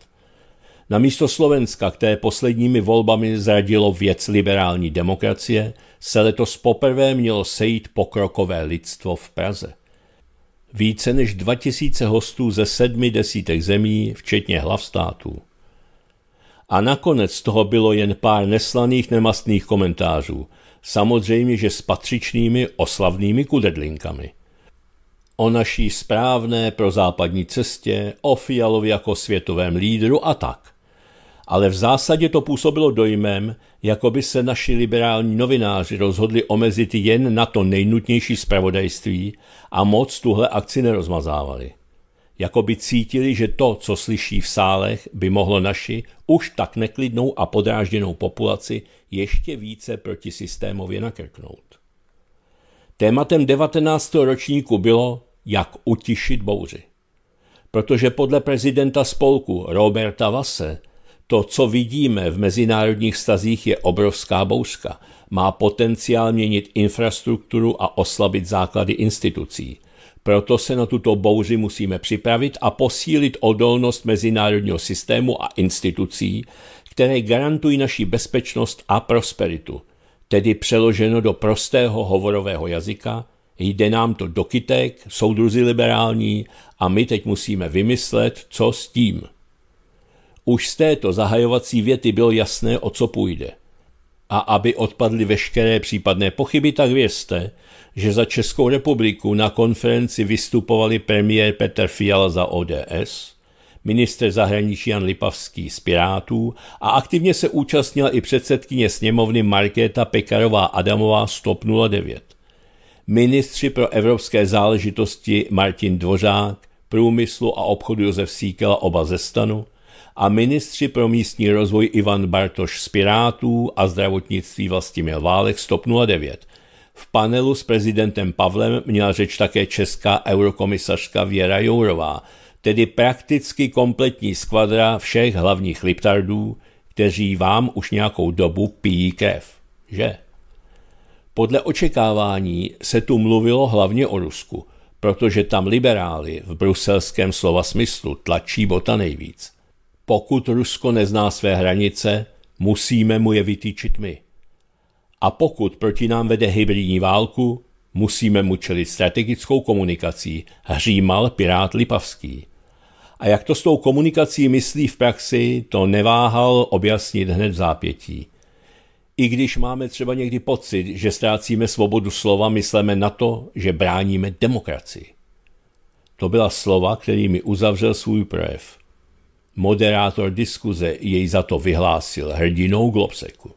Na místo Slovenska, které posledními volbami zradilo věc liberální demokracie, se letos poprvé mělo sejít pokrokové lidstvo v Praze více než 2000 hostů ze sedmi desítek zemí, včetně hlav států. A nakonec toho bylo jen pár neslaných nemastných komentářů, samozřejmě, že s patřičnými oslavnými kudedlinkami. O naší správné pro západní cestě, o Fialovi jako světovém lídru a tak ale v zásadě to působilo dojmem, jako by se naši liberální novináři rozhodli omezit jen na to nejnutnější zpravodajství a moc tuhle akci nerozmazávali. Jako by cítili, že to, co slyší v sálech, by mohlo naši už tak neklidnou a podrážděnou populaci ještě více proti systémově nakrknout. Tématem 19. ročníku bylo, jak utišit bouři. Protože podle prezidenta spolku Roberta Vase to, co vidíme v mezinárodních stazích, je obrovská bouřka. Má potenciál měnit infrastrukturu a oslabit základy institucí. Proto se na tuto bouři musíme připravit a posílit odolnost mezinárodního systému a institucí, které garantují naši bezpečnost a prosperitu. Tedy přeloženo do prostého hovorového jazyka, jde nám to do kytek, soudruzi liberální a my teď musíme vymyslet, co s tím. Už z této zahajovací věty bylo jasné, o co půjde. A aby odpadly veškeré případné pochyby, tak vězte, že za Českou republiku na konferenci vystupovali premiér Petr Fiala za ODS, minister zahraničí Jan Lipavský z Pirátů a aktivně se účastnila i předsedkyně sněmovny Markéta Pekarová Adamová z TOP 09. Ministři pro evropské záležitosti Martin Dvořák, průmyslu a obchodu Josef Síkela oba ze stanu, a ministři pro místní rozvoj Ivan Bartoš z Pirátů a zdravotnictví Vlastimil Válek z TOP 09. V panelu s prezidentem Pavlem měla řeč také česká eurokomisařka Věra Jourová, tedy prakticky kompletní skvadra všech hlavních liptardů, kteří vám už nějakou dobu pijí krev, že? Podle očekávání se tu mluvilo hlavně o Rusku, protože tam liberáli v bruselském slova smyslu tlačí bota nejvíc – pokud Rusko nezná své hranice, musíme mu je vytýčit my. A pokud proti nám vede hybridní válku, musíme mu čelit strategickou komunikací, hřímal Pirát Lipavský. A jak to s tou komunikací myslí v praxi, to neváhal objasnit hned v zápětí. I když máme třeba někdy pocit, že ztrácíme svobodu slova, myslíme na to, že bráníme demokracii. To byla slova, kterými uzavřel svůj projev. Moderátor diskuze jej za to vyhlásil hrdinou Globseku.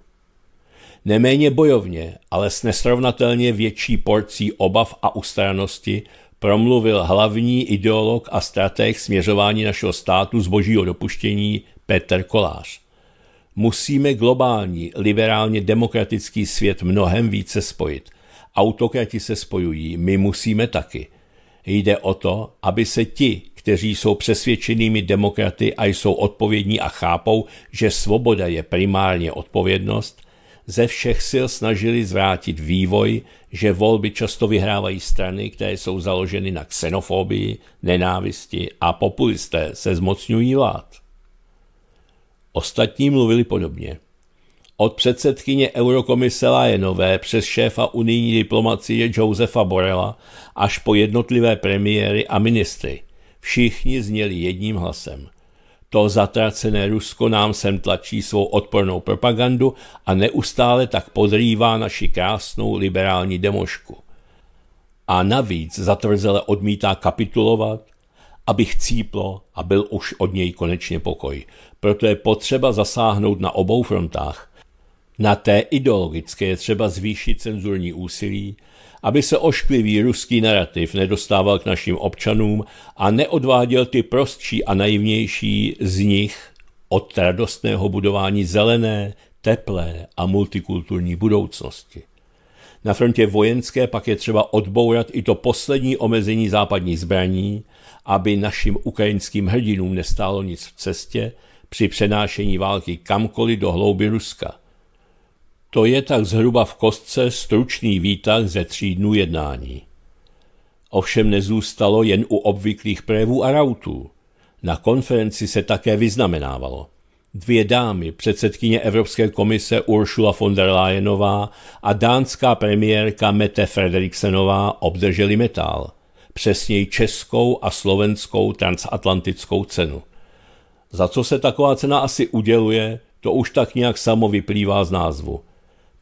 Neméně bojovně, ale s nesrovnatelně větší porcí obav a ustranosti promluvil hlavní ideolog a strateg směřování našeho státu z božího dopuštění Petr Kolář. Musíme globální, liberálně demokratický svět mnohem více spojit. Autokrati se spojují, my musíme taky. Jde o to, aby se ti, kteří jsou přesvědčenými demokraty a jsou odpovědní a chápou, že svoboda je primárně odpovědnost, ze všech sil snažili zvrátit vývoj, že volby často vyhrávají strany, které jsou založeny na xenofobii, nenávisti a populisté se zmocňují vlád. Ostatní mluvili podobně. Od předsedkyně Eurokomise Lajenové přes šéfa unijní diplomacie Josefa Borela až po jednotlivé premiéry a ministry – Všichni zněli jedním hlasem. To zatracené Rusko nám sem tlačí svou odpornou propagandu a neustále tak podrývá naši krásnou liberální demošku. A navíc zatvrzele odmítá kapitulovat, aby chcíplo a byl už od něj konečně pokoj. Proto je potřeba zasáhnout na obou frontách – na té ideologické je třeba zvýšit cenzurní úsilí, aby se ošklivý ruský narrativ nedostával k našim občanům a neodváděl ty prostší a naivnější z nich od radostného budování zelené, teplé a multikulturní budoucnosti. Na frontě vojenské pak je třeba odbourat i to poslední omezení západní zbraní, aby našim ukrajinským hrdinům nestálo nic v cestě při přenášení války kamkoliv do hlouby Ruska – to je tak zhruba v kostce stručný výtah ze tří dnů jednání. Ovšem nezůstalo jen u obvyklých prévů a rautů. Na konferenci se také vyznamenávalo. Dvě dámy, předsedkyně Evropské komise Ursula von der Leyenová a dánská premiérka Mette Frederiksenová obdrželi metál, přesněji českou a slovenskou transatlantickou cenu. Za co se taková cena asi uděluje, to už tak nějak samo vyplývá z názvu –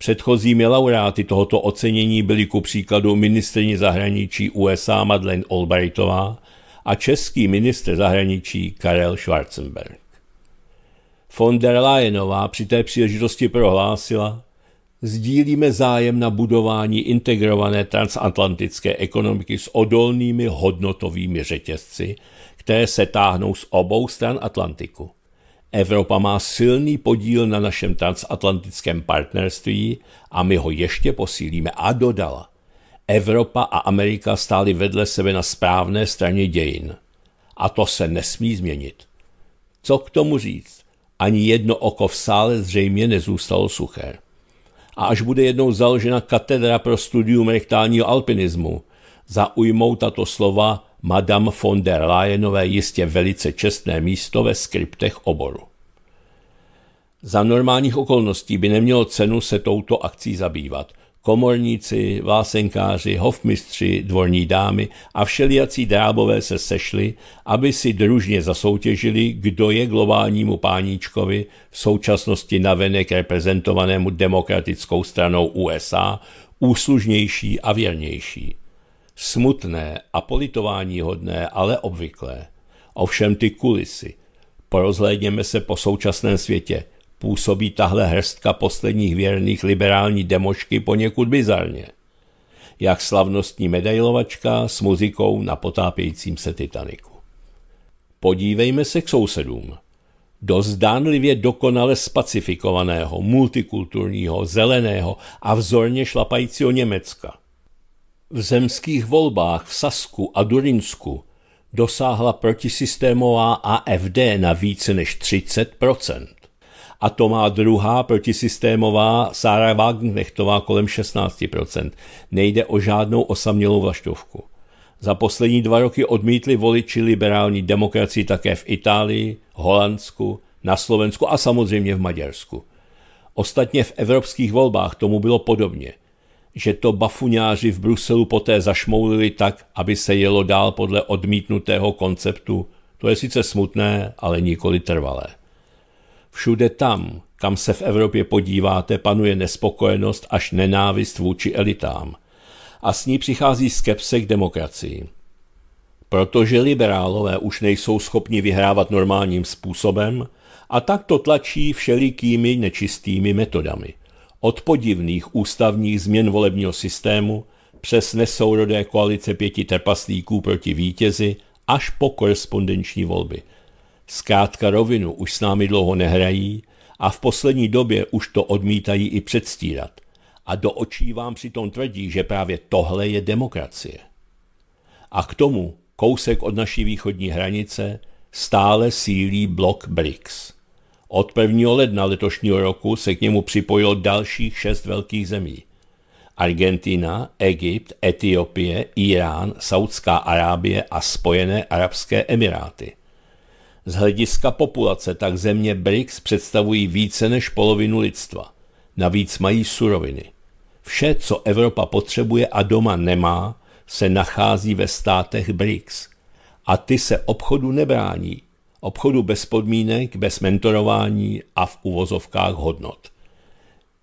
Předchozími laureáty tohoto ocenění byli ku příkladu ministrně zahraničí USA Madeleine Albrightová a český ministr zahraničí Karel Schwarzenberg. Von der Leyenová při té příležitosti prohlásila, sdílíme zájem na budování integrované transatlantické ekonomiky s odolnými hodnotovými řetězci, které se táhnou z obou stran Atlantiku. Evropa má silný podíl na našem transatlantickém partnerství a my ho ještě posílíme. A dodala. Evropa a Amerika stály vedle sebe na správné straně dějin. A to se nesmí změnit. Co k tomu říct? Ani jedno oko v sále zřejmě nezůstalo suché. A až bude jednou založena katedra pro studium rektálního alpinismu, zaujmou tato slova Madame von der Leyenové jistě velice čestné místo ve skriptech oboru. Za normálních okolností by nemělo cenu se touto akcí zabývat. Komorníci, vásenkáři, hofmistři, dvorní dámy a všelijací drábové se sešli, aby si družně zasoutěžili, kdo je globálnímu páníčkovi, v současnosti navenek reprezentovanému demokratickou stranou USA, úslužnější a věrnější. Smutné a politování hodné, ale obvyklé. Ovšem ty kulisy. Porozhlédněme se po současném světě. Působí tahle hrstka posledních věrných liberální demošky poněkud bizarně. Jak slavnostní medailovačka s muzikou na potápějícím se Titaniku. Podívejme se k sousedům do zdánlivě dokonale spacifikovaného, multikulturního, zeleného a vzorně šlapajícího Německa. V zemských volbách v Sasku a Durinsku dosáhla protisystémová AFD na více než 30 a to má druhá protisystémová Sára Wagenknechtová kolem 16%. Nejde o žádnou osamělou vlaštovku. Za poslední dva roky odmítli voliči liberální demokracii také v Itálii, Holandsku, na Slovensku a samozřejmě v Maďarsku. Ostatně v evropských volbách tomu bylo podobně že to bafuňáři v Bruselu poté zašmoulili tak, aby se jelo dál podle odmítnutého konceptu. To je sice smutné, ale nikoli trvalé. Všude tam, kam se v Evropě podíváte, panuje nespokojenost až nenávist vůči elitám. A s ní přichází skepse k demokracii. Protože liberálové už nejsou schopni vyhrávat normálním způsobem, a tak to tlačí všelikými nečistými metodami – od podivných ústavních změn volebního systému přes nesourodé koalice pěti trpaslíků proti vítězi až po korespondenční volby. Zkrátka rovinu už s námi dlouho nehrají a v poslední době už to odmítají i předstírat. A do očí vám přitom tvrdí, že právě tohle je demokracie. A k tomu kousek od naší východní hranice stále sílí blok BRICS. Od 1. ledna letošního roku se k němu připojilo dalších šest velkých zemí. Argentina, Egypt, Etiopie, Irán, Saudská Arábie a Spojené Arabské Emiráty. Z hlediska populace tak země BRICS představují více než polovinu lidstva. Navíc mají suroviny. Vše, co Evropa potřebuje a doma nemá, se nachází ve státech BRICS. A ty se obchodu nebrání, obchodu bez podmínek, bez mentorování a v uvozovkách hodnot.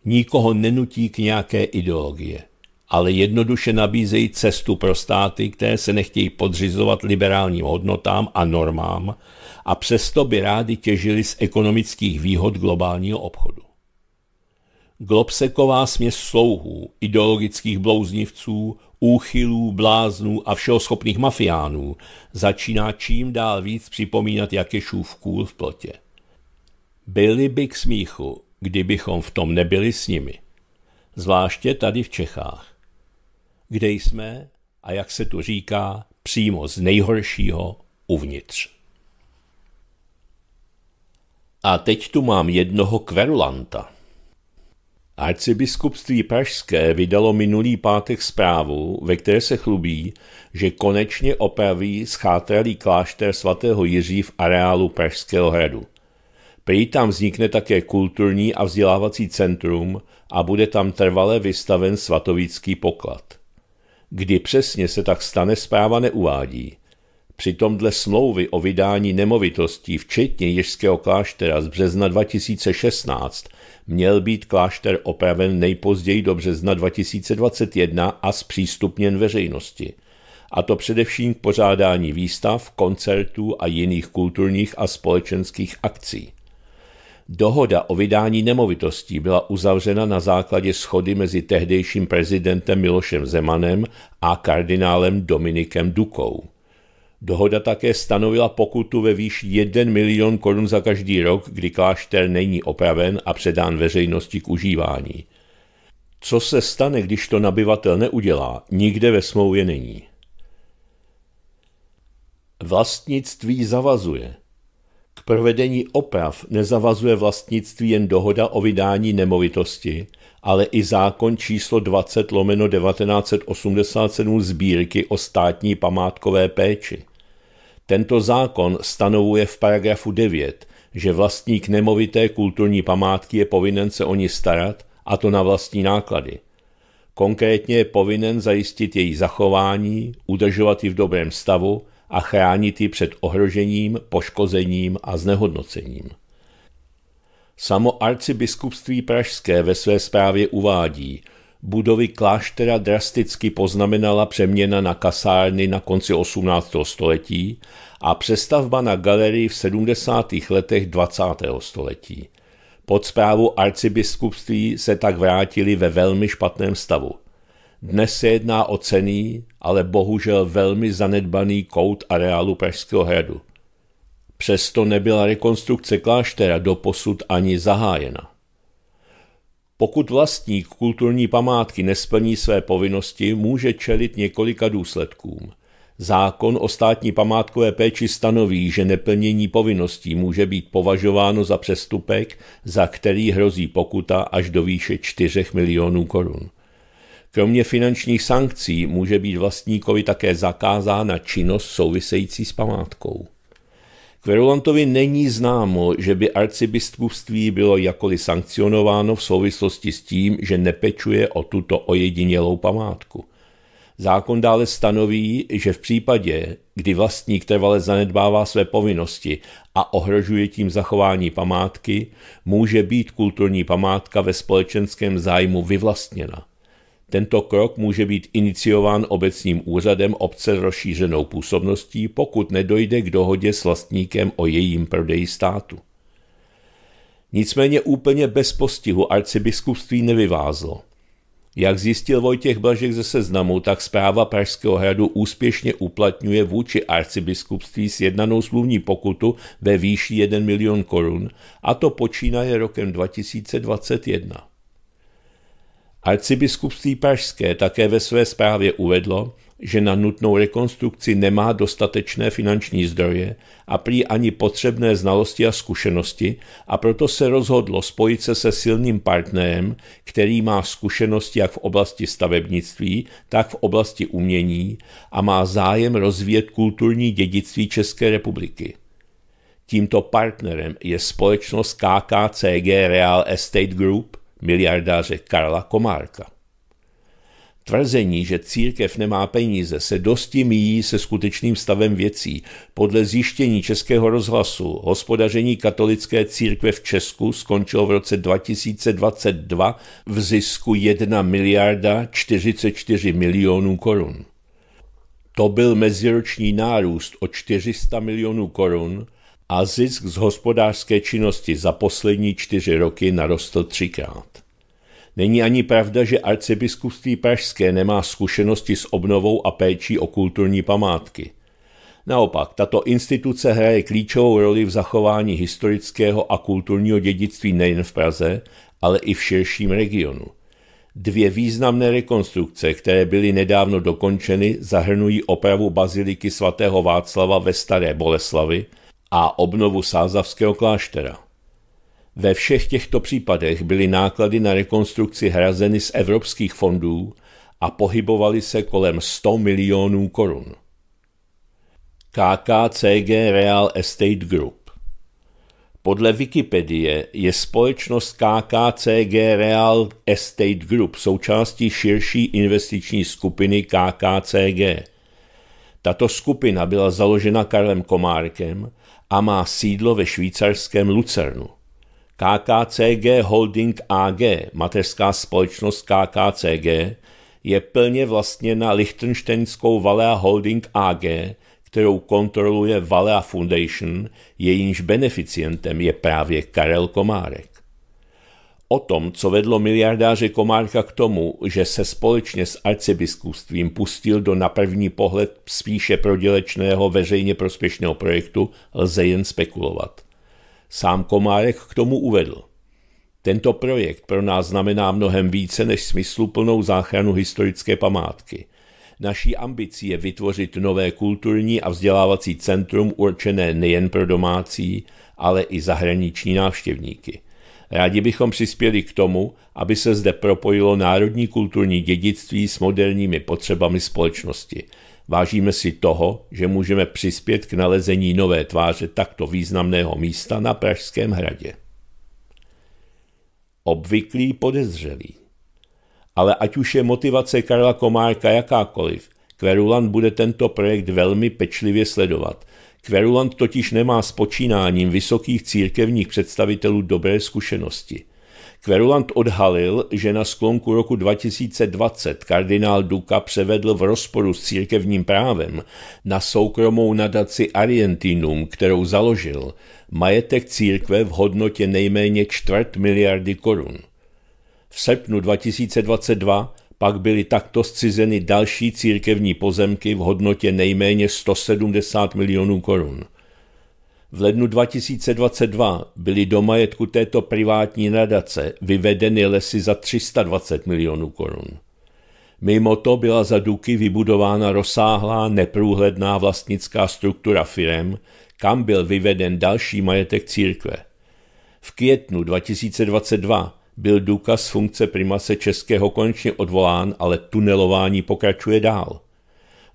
Nikoho nenutí k nějaké ideologie, ale jednoduše nabízejí cestu pro státy, které se nechtějí podřizovat liberálním hodnotám a normám a přesto by rádi těžili z ekonomických výhod globálního obchodu. Globseková směs slouhů, ideologických blouznivců, úchylů, bláznů a všeho schopných mafiánů začíná čím dál víc připomínat Jakešův kůl v plotě. Byli by k smíchu, kdybychom v tom nebyli s nimi. Zvláště tady v Čechách. Kde jsme a jak se tu říká, přímo z nejhoršího uvnitř. A teď tu mám jednoho kverulanta – Arcibiskupství Pražské vydalo minulý pátek zprávu, ve které se chlubí, že konečně opraví schátralý klášter svatého Jiří v areálu Pražského hradu. Prý tam vznikne také kulturní a vzdělávací centrum a bude tam trvale vystaven svatovický poklad. Kdy přesně se tak stane, zpráva neuvádí – Přitom dle smlouvy o vydání nemovitostí, včetně Jižského kláštera z března 2016, měl být klášter opraven nejpozději do března 2021 a zpřístupněn veřejnosti. A to především k pořádání výstav, koncertů a jiných kulturních a společenských akcí. Dohoda o vydání nemovitostí byla uzavřena na základě schody mezi tehdejším prezidentem Milošem Zemanem a kardinálem Dominikem Dukou. Dohoda také stanovila pokutu ve výši 1 milion korun za každý rok, kdy klášter není opraven a předán veřejnosti k užívání. Co se stane, když to nabyvatel neudělá, nikde ve smlouvě není. Vlastnictví zavazuje. K provedení oprav nezavazuje vlastnictví jen dohoda o vydání nemovitosti, ale i zákon číslo 20 lomeno 1987 sbírky o státní památkové péči. Tento zákon stanovuje v paragrafu 9, že vlastník nemovité kulturní památky je povinen se o ní starat, a to na vlastní náklady. Konkrétně je povinen zajistit její zachování, udržovat ji v dobrém stavu a chránit ji před ohrožením, poškozením a znehodnocením. Samo arcibiskupství pražské ve své zprávě uvádí – budovy kláštera drasticky poznamenala přeměna na kasárny na konci 18. století a přestavba na galerii v 70. letech 20. století. Pod zprávu arcibiskupství se tak vrátili ve velmi špatném stavu. Dnes se jedná o cený, ale bohužel velmi zanedbaný kout areálu Pražského hradu. Přesto nebyla rekonstrukce kláštera doposud ani zahájena. Pokud vlastník kulturní památky nesplní své povinnosti, může čelit několika důsledkům. Zákon o státní památkové péči stanoví, že neplnění povinností může být považováno za přestupek, za který hrozí pokuta až do výše 4 milionů korun. Kromě finančních sankcí může být vlastníkovi také zakázána činnost související s památkou. Kverulantovi není známo, že by arcibiskupství bylo jakoli sankcionováno v souvislosti s tím, že nepečuje o tuto ojedinělou památku. Zákon dále stanoví, že v případě, kdy vlastník trvale zanedbává své povinnosti a ohrožuje tím zachování památky, může být kulturní památka ve společenském zájmu vyvlastněna. Tento krok může být iniciován obecním úřadem obce s rozšířenou působností, pokud nedojde k dohodě s vlastníkem o jejím prodeji státu. Nicméně úplně bez postihu arcibiskupství nevyvázlo. Jak zjistil Vojtěch Blažek ze seznamu, tak zpráva Pražského hradu úspěšně uplatňuje vůči arcibiskupství sjednanou smluvní pokutu ve výši 1 milion korun, a to počínaje rokem 2021. Arcibiskupství Pražské také ve své zprávě uvedlo, že na nutnou rekonstrukci nemá dostatečné finanční zdroje a prý ani potřebné znalosti a zkušenosti a proto se rozhodlo spojit se se silným partnerem, který má zkušenosti jak v oblasti stavebnictví, tak v oblasti umění a má zájem rozvíjet kulturní dědictví České republiky. Tímto partnerem je společnost KKCG Real Estate Group, miliardáře Karla Komárka. Tvrzení, že církev nemá peníze, se dosti míjí se skutečným stavem věcí. Podle zjištění Českého rozhlasu hospodaření katolické církve v Česku skončilo v roce 2022 v zisku 1 miliarda 44 milionů korun. To byl meziroční nárůst o 400 milionů korun – a zisk z hospodářské činnosti za poslední čtyři roky narostl třikrát. Není ani pravda, že arcibiskupství pražské nemá zkušenosti s obnovou a péčí o kulturní památky. Naopak, tato instituce hraje klíčovou roli v zachování historického a kulturního dědictví nejen v Praze, ale i v širším regionu. Dvě významné rekonstrukce, které byly nedávno dokončeny, zahrnují opravu baziliky svatého Václava ve Staré Boleslavi – a obnovu sázavského kláštera. Ve všech těchto případech byly náklady na rekonstrukci hrazeny z evropských fondů a pohybovaly se kolem 100 milionů korun. KKCG Real Estate Group Podle Wikipedie je společnost KKCG Real Estate Group součástí širší investiční skupiny KKCG. Tato skupina byla založena Karlem Komárkem a má sídlo ve švýcarském Lucernu. KKCG Holding AG, mateřská společnost KKCG, je plně vlastněna lichtenštejnskou Valea Holding AG, kterou kontroluje Valea Foundation, jejímž beneficientem je právě Karel Komárek. O tom, co vedlo miliardáře Komárka k tomu, že se společně s arcibiskupstvím pustil do na první pohled spíše prodělečného veřejně prospěšného projektu, lze jen spekulovat. Sám Komárek k tomu uvedl. Tento projekt pro nás znamená mnohem více než smysluplnou záchranu historické památky. Naší ambicí je vytvořit nové kulturní a vzdělávací centrum určené nejen pro domácí, ale i zahraniční návštěvníky – Rádi bychom přispěli k tomu, aby se zde propojilo národní kulturní dědictví s moderními potřebami společnosti. Vážíme si toho, že můžeme přispět k nalezení nové tváře takto významného místa na Pražském hradě. Obvyklý podezřelý. Ale ať už je motivace Karla Komárka jakákoliv, Kverulan bude tento projekt velmi pečlivě sledovat – Kverulant totiž nemá s počínáním vysokých církevních představitelů dobré zkušenosti. Kverulant odhalil, že na sklonku roku 2020 kardinál Duka převedl v rozporu s církevním právem na soukromou nadaci Arientinum, kterou založil, majetek církve v hodnotě nejméně čtvrt miliardy korun. V srpnu 2022 pak byly takto zcizeny další církevní pozemky v hodnotě nejméně 170 milionů korun. V lednu 2022 byly do majetku této privátní nadace vyvedeny lesy za 320 milionů korun. Mimo to byla za Duky vybudována rozsáhlá neprůhledná vlastnická struktura firem, kam byl vyveden další majetek církve. V květnu 2022 byl důkaz z funkce primase Českého konečně odvolán, ale tunelování pokračuje dál.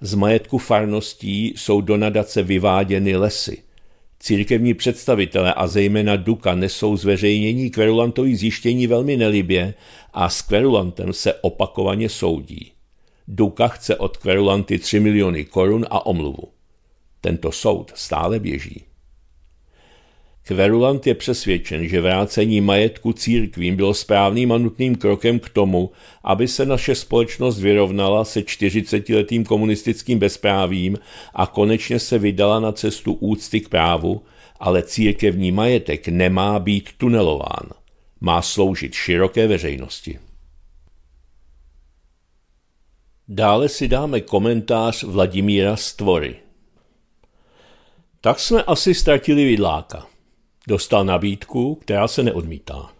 Z majetku farností jsou do nadace vyváděny lesy. Církevní představitelé a zejména Duka nesou zveřejnění kverulantový zjištění velmi nelibě a s kverulantem se opakovaně soudí. Duka chce od kverulanty 3 miliony korun a omluvu. Tento soud stále běží. Kverulant je přesvědčen, že vrácení majetku církvím bylo správným a nutným krokem k tomu, aby se naše společnost vyrovnala se 40-letým komunistickým bezprávím a konečně se vydala na cestu úcty k právu, ale církevní majetek nemá být tunelován. Má sloužit široké veřejnosti. Dále si dáme komentář Vladimíra Stvory. Tak jsme asi ztratili vidláka. Dostal nabídku, která se neodmítá.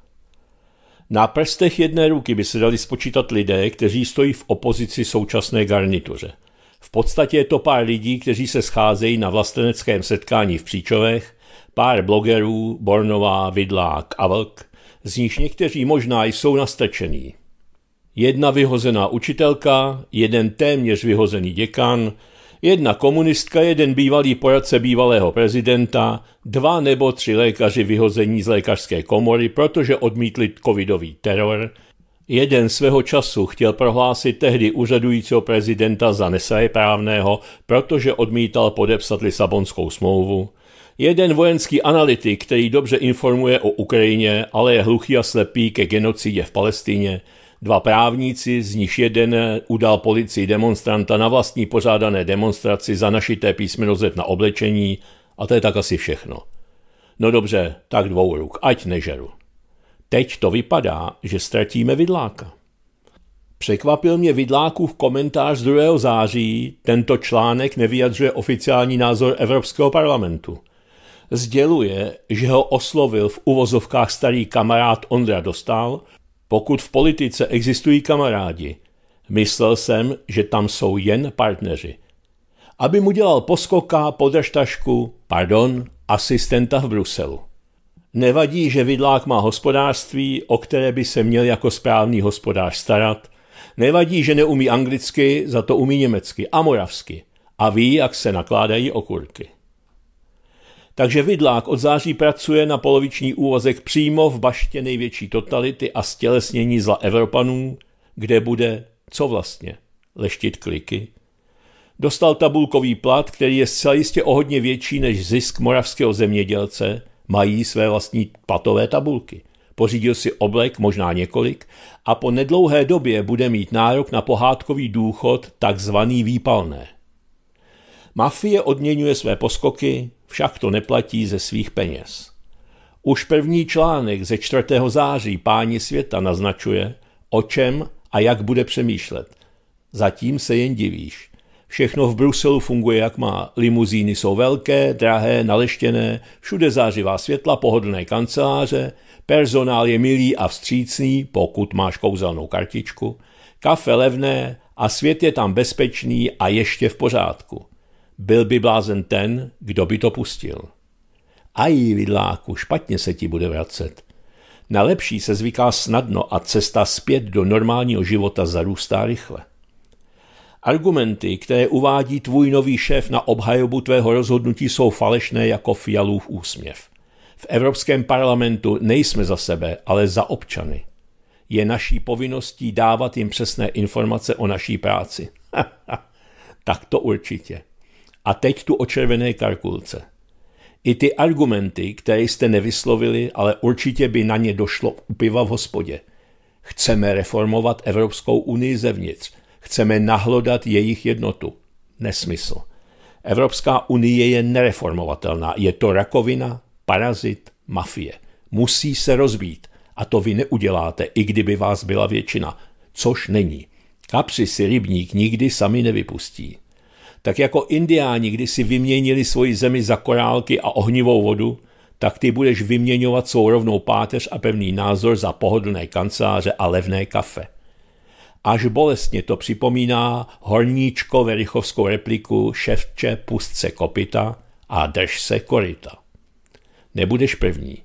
Na prstech jedné ruky by se dali spočítat lidé, kteří stojí v opozici současné garnituře. V podstatě je to pár lidí, kteří se scházejí na vlasteneckém setkání v Příčovech, pár blogerů, Bornová, Vidlák a Vlk, z nich někteří možná jsou nastrčení. Jedna vyhozená učitelka, jeden téměř vyhozený děkan, Jedna komunistka, jeden bývalý poradce bývalého prezidenta, dva nebo tři lékaři vyhození z lékařské komory, protože odmítli covidový teror, Jeden svého času chtěl prohlásit tehdy úřadujícího prezidenta za nesajeprávného, protože odmítal podepsat Lisabonskou smlouvu. Jeden vojenský analytik, který dobře informuje o Ukrajině, ale je hluchý a slepý ke genocidě v Palestině, Dva právníci, z nich jeden udal policii demonstranta na vlastní pořádané demonstraci za našité písmeno Z na oblečení a to je tak asi všechno. No dobře, tak dvou ruk, ať nežeru. Teď to vypadá, že ztratíme vidláka. Překvapil mě Vidlákův komentář z 2. září, tento článek nevyjadřuje oficiální názor Evropského parlamentu. Sděluje, že ho oslovil v uvozovkách starý kamarád Ondra Dostal, pokud v politice existují kamarádi, myslel jsem, že tam jsou jen partneři. Aby mu dělal poskoka, podržtašku, pardon, asistenta v Bruselu. Nevadí, že vidlák má hospodářství, o které by se měl jako správný hospodář starat. Nevadí, že neumí anglicky, za to umí německy a moravsky. A ví, jak se nakládají okurky. Takže Vidlák od září pracuje na poloviční úvazek přímo v baště největší totality a stělesnění zla Evropanů, kde bude, co vlastně, leštit kliky. Dostal tabulkový plat, který je zcela jistě o hodně větší než zisk moravského zemědělce, mají své vlastní patové tabulky. Pořídil si oblek, možná několik, a po nedlouhé době bude mít nárok na pohádkový důchod, takzvaný výpalné. Mafie odměňuje své poskoky, však to neplatí ze svých peněz. Už první článek ze 4. září Páni světa naznačuje, o čem a jak bude přemýšlet. Zatím se jen divíš. Všechno v Bruselu funguje jak má. Limuzíny jsou velké, drahé, naleštěné, všude zářivá světla, pohodlné kanceláře, personál je milý a vstřícný, pokud máš kouzelnou kartičku, kafe levné a svět je tam bezpečný a ještě v pořádku. Byl by blázen ten, kdo by to pustil. Aj, vidláku, špatně se ti bude vracet. Na lepší se zvyká snadno a cesta zpět do normálního života zarůstá rychle. Argumenty, které uvádí tvůj nový šéf na obhajobu tvého rozhodnutí, jsou falešné jako fialův úsměv. V Evropském parlamentu nejsme za sebe, ale za občany. Je naší povinností dávat jim přesné informace o naší práci. [LAUGHS] tak to určitě. A teď tu červené karkulce. I ty argumenty, které jste nevyslovili, ale určitě by na ně došlo u piva v hospodě. Chceme reformovat Evropskou unii zevnitř. Chceme nahlodat jejich jednotu. Nesmysl. Evropská unie je nereformovatelná. Je to rakovina, parazit, mafie. Musí se rozbít. A to vy neuděláte, i kdyby vás byla většina. Což není. Kapři si rybník nikdy sami nevypustí. Tak jako indiáni, když si vyměnili svoji zemi za korálky a ohnivou vodu, tak ty budeš vyměňovat rovnou páteř a pevný názor za pohodlné kanceláře a levné kafe. Až bolestně to připomíná horníčko verichovskou repliku ševče pustce kopita a drž se korita. Nebudeš první.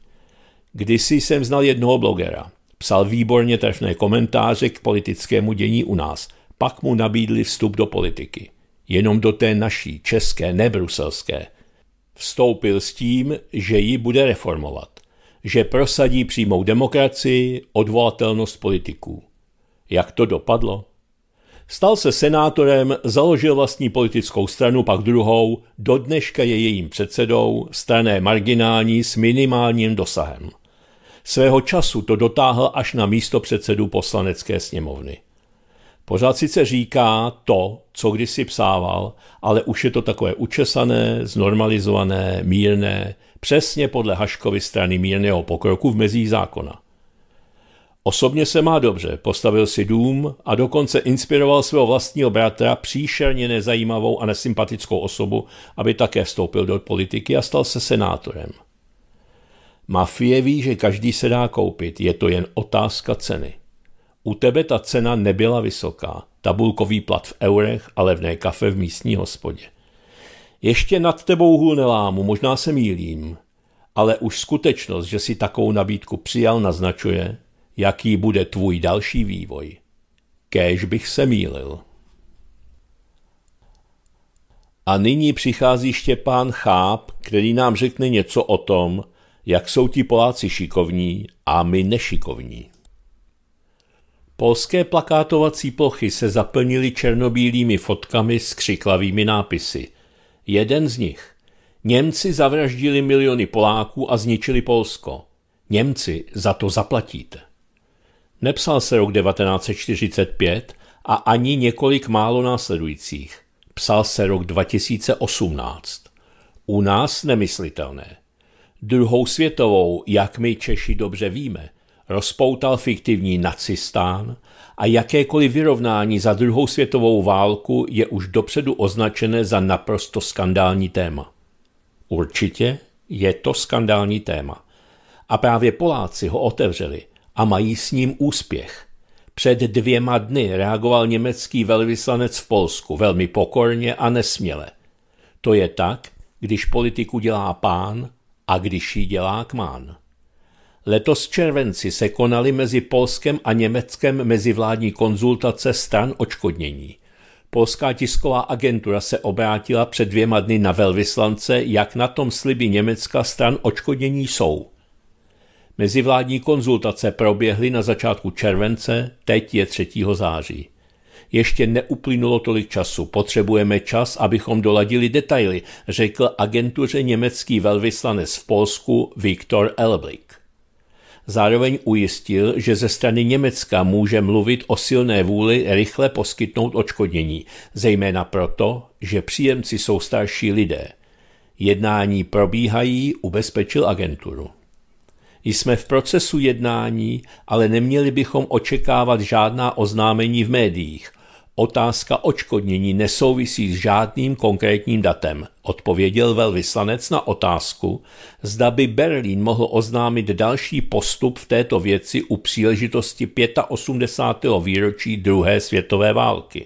Kdysi jsem znal jednoho blogera. Psal výborně trefné komentáře k politickému dění u nás. Pak mu nabídli vstup do politiky jenom do té naší, české, nebruselské. Vstoupil s tím, že ji bude reformovat, že prosadí přímou demokracii, odvolatelnost politiků. Jak to dopadlo? Stal se senátorem, založil vlastní politickou stranu, pak druhou, do dneška je jejím předsedou, strané marginální s minimálním dosahem. Svého času to dotáhl až na místo předsedu poslanecké sněmovny. Pořád sice říká to, co kdysi psával, ale už je to takové učesané, znormalizované, mírné, přesně podle Haškovy strany mírného pokroku v mezí zákona. Osobně se má dobře, postavil si dům a dokonce inspiroval svého vlastního bratra příšerně nezajímavou a nesympatickou osobu, aby také vstoupil do politiky a stal se senátorem. Mafie ví, že každý se dá koupit, je to jen otázka ceny. U tebe ta cena nebyla vysoká, tabulkový plat v eurech a levné kafe v místní hospodě. Ještě nad tebou hůl nelámu, možná se mýlím, ale už skutečnost, že si takovou nabídku přijal, naznačuje, jaký bude tvůj další vývoj. Kéž bych se mýlil. A nyní přichází Štěpán Cháp, který nám řekne něco o tom, jak jsou ti Poláci šikovní a my nešikovní. Polské plakátovací plochy se zaplnily černobílými fotkami s křiklavými nápisy. Jeden z nich. Němci zavraždili miliony Poláků a zničili Polsko. Němci za to zaplatíte. Nepsal se rok 1945 a ani několik málo následujících. Psal se rok 2018. U nás nemyslitelné. Druhou světovou, jak my Češi dobře víme – rozpoutal fiktivní nacistán a jakékoliv vyrovnání za druhou světovou válku je už dopředu označené za naprosto skandální téma. Určitě je to skandální téma. A právě Poláci ho otevřeli a mají s ním úspěch. Před dvěma dny reagoval německý velvyslanec v Polsku velmi pokorně a nesměle. To je tak, když politiku dělá pán a když ji dělá kmán. Letos v červenci se konaly mezi Polskem a Německem mezivládní konzultace stran očkodnění. Polská tisková agentura se obrátila před dvěma dny na velvyslance, jak na tom sliby Německa stran očkodnění jsou. Mezivládní konzultace proběhly na začátku července, teď je 3. září. Ještě neuplynulo tolik času, potřebujeme čas, abychom doladili detaily, řekl agentuře německý velvyslanec v Polsku Viktor Elblik. Zároveň ujistil, že ze strany Německa může mluvit o silné vůli rychle poskytnout očkodnění, zejména proto, že příjemci jsou starší lidé. Jednání probíhají, ubezpečil agenturu. Jsme v procesu jednání, ale neměli bychom očekávat žádná oznámení v médiích, Otázka očkodnění nesouvisí s žádným konkrétním datem, odpověděl velvyslanec na otázku, zda by Berlín mohl oznámit další postup v této věci u příležitosti 85. výročí druhé světové války.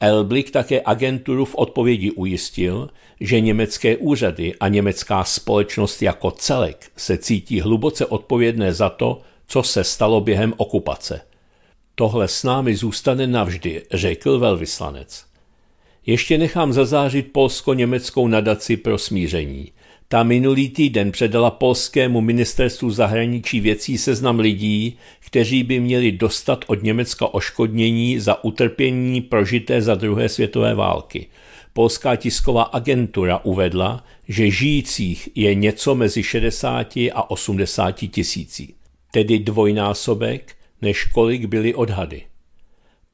Elblik také agenturu v odpovědi ujistil, že německé úřady a německá společnost jako celek se cítí hluboce odpovědné za to, co se stalo během okupace – Tohle s námi zůstane navždy, řekl velvyslanec. Ještě nechám zazářit polsko-německou nadaci pro smíření. Ta minulý týden předala polskému ministerstvu zahraničí věcí seznam lidí, kteří by měli dostat od Německa oškodnění za utrpění prožité za druhé světové války. Polská tisková agentura uvedla, že žijících je něco mezi 60 a 80 tisící, tedy dvojnásobek, než kolik byly odhady.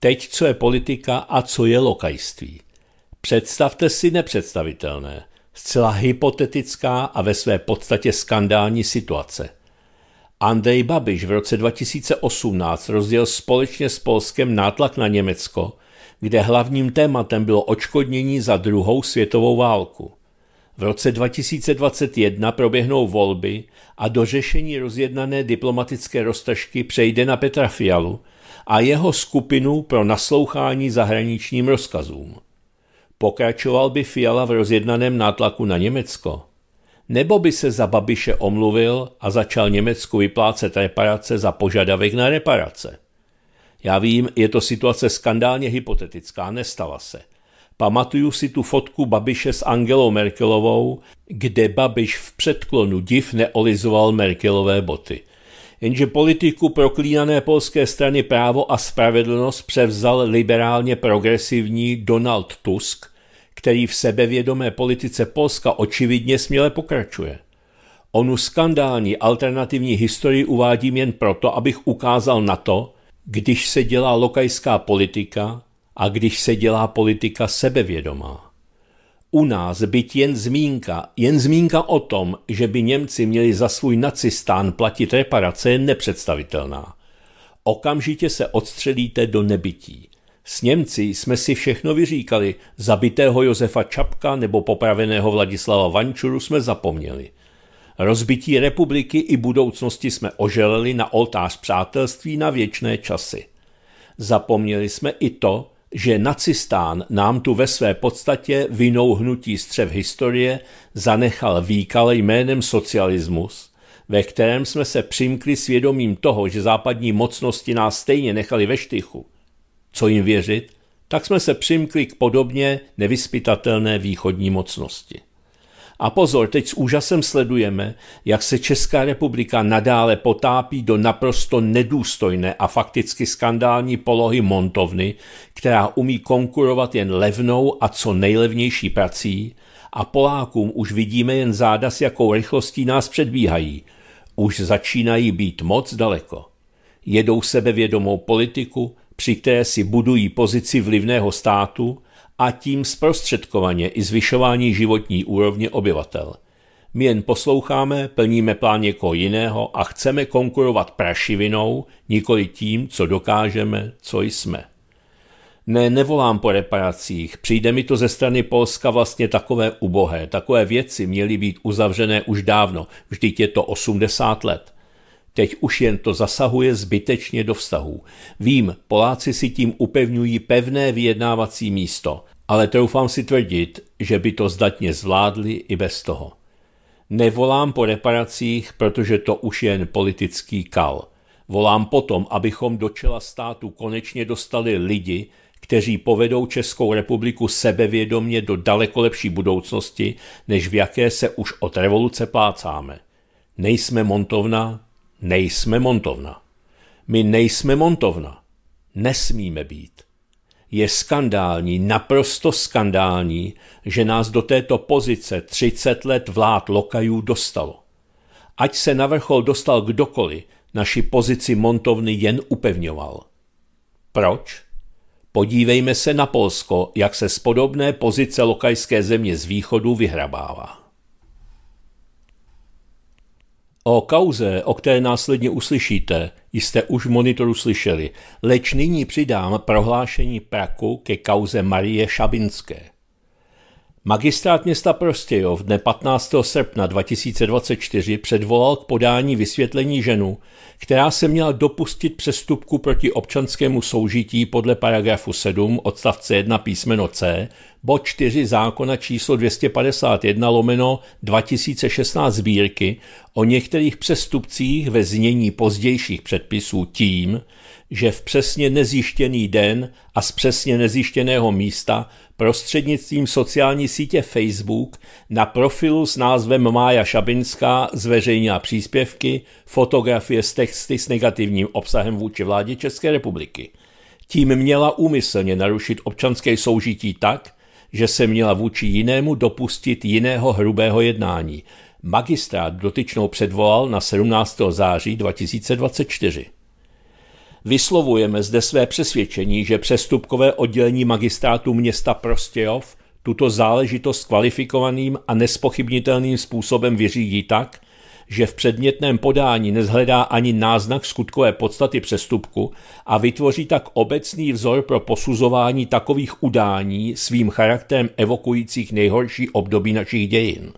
Teď co je politika a co je lokajství. Představte si nepředstavitelné, zcela hypotetická a ve své podstatě skandální situace. Andrej Babiš v roce 2018 rozděl společně s Polskem nátlak na Německo, kde hlavním tématem bylo očkodnění za druhou světovou válku. V roce 2021 proběhnou volby a do řešení rozjednané diplomatické roztažky přejde na Petra Fialu a jeho skupinu pro naslouchání zahraničním rozkazům. Pokračoval by Fiala v rozjednaném nátlaku na Německo? Nebo by se za Babiše omluvil a začal Německu vyplácet reparace za požadavek na reparace? Já vím, je to situace skandálně hypotetická, nestala se – Pamatuju si tu fotku Babiše s Angelou Merkelovou, kde Babiš v předklonu div neolizoval Merkelové boty. Jenže politiku proklínané polské strany právo a spravedlnost převzal liberálně progresivní Donald Tusk, který v sebevědomé politice Polska očividně směle pokračuje. Onu skandální alternativní historii uvádím jen proto, abych ukázal na to, když se dělá lokajská politika, a když se dělá politika sebevědomá. U nás byť jen zmínka, jen zmínka o tom, že by Němci měli za svůj nacistán platit reparace, je nepředstavitelná. Okamžitě se odstřelíte do nebytí. S Němci jsme si všechno vyříkali, zabitého Josefa Čapka nebo popraveného Vladislava Vančuru jsme zapomněli. Rozbití republiky i budoucnosti jsme oželeli na oltář přátelství na věčné časy. Zapomněli jsme i to, že nacistán nám tu ve své podstatě vinou hnutí střev historie zanechal výkale jménem socialismus, ve kterém jsme se přimkli svědomím toho, že západní mocnosti nás stejně nechali ve štychu. Co jim věřit? Tak jsme se přimkli k podobně nevyspytatelné východní mocnosti. A pozor, teď s úžasem sledujeme, jak se Česká republika nadále potápí do naprosto nedůstojné a fakticky skandální polohy montovny, která umí konkurovat jen levnou a co nejlevnější prací, a Polákům už vidíme jen záda, s jakou rychlostí nás předbíhají. Už začínají být moc daleko. Jedou sebevědomou politiku, při které si budují pozici vlivného státu a tím zprostředkovaně i zvyšování životní úrovně obyvatel. My jen posloucháme, plníme plán někoho jiného a chceme konkurovat prašivinou, nikoli tím, co dokážeme, co jsme. Ne, nevolám po reparacích, přijde mi to ze strany Polska vlastně takové ubohé, takové věci měly být uzavřené už dávno, vždyť je to 80 let – Teď už jen to zasahuje zbytečně do vztahů. Vím, Poláci si tím upevňují pevné vyjednávací místo, ale troufám si tvrdit, že by to zdatně zvládli i bez toho. Nevolám po reparacích, protože to už jen politický kal. Volám potom, abychom do čela státu konečně dostali lidi, kteří povedou Českou republiku sebevědomně do daleko lepší budoucnosti, než v jaké se už od revoluce plácáme. Nejsme montovna, Nejsme montovna. My nejsme montovna. Nesmíme být. Je skandální, naprosto skandální, že nás do této pozice 30 let vlád lokajů dostalo. Ať se na vrchol dostal kdokoliv, naši pozici montovny jen upevňoval. Proč? Podívejme se na Polsko, jak se z podobné pozice lokajské země z východu vyhrabává. O kauze, o které následně uslyšíte, jste už v monitoru slyšeli, leč nyní přidám prohlášení Praku ke kauze Marie Šabinské. Magistrát města Prostějov dne 15. srpna 2024 předvolal k podání vysvětlení ženu, která se měla dopustit přestupku proti občanskému soužití podle paragrafu 7 odstavce 1 písmeno C, bod 4 zákona číslo 251 lomeno 2016 sbírky o některých přestupcích ve znění pozdějších předpisů tím, že v přesně nezjištěný den a z přesně nezjištěného místa prostřednictvím sociální sítě Facebook na profilu s názvem Mája Šabinská zveřejnila příspěvky, fotografie s texty s negativním obsahem vůči vládě České republiky. Tím měla úmyslně narušit občanské soužití tak, že se měla vůči jinému dopustit jiného hrubého jednání. Magistrát dotyčnou předvolal na 17. září 2024. Vyslovujeme zde své přesvědčení, že přestupkové oddělení magistrátu města Prostějov tuto záležitost kvalifikovaným a nespochybnitelným způsobem vyřídí tak, že v předmětném podání nezhledá ani náznak skutkové podstaty přestupku a vytvoří tak obecný vzor pro posuzování takových udání svým charakterem evokujících nejhorší období našich dějin.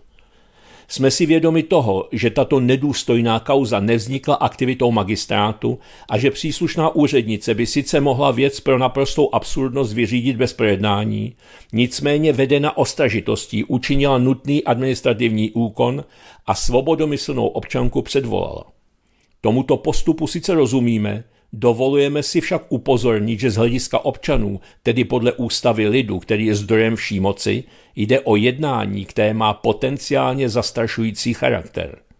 Jsme si vědomi toho, že tato nedůstojná kauza nevznikla aktivitou magistrátu a že příslušná úřednice by sice mohla věc pro naprostou absurdnost vyřídit bez projednání, nicméně vedena ostražitostí učinila nutný administrativní úkon a svobodomyslnou občanku předvolala. Tomuto postupu sice rozumíme, Dovolujeme si však upozornit, že z hlediska občanů, tedy podle ústavy lidu, který je zdrojem vší moci, jde o jednání, které má potenciálně zastrašující charakter –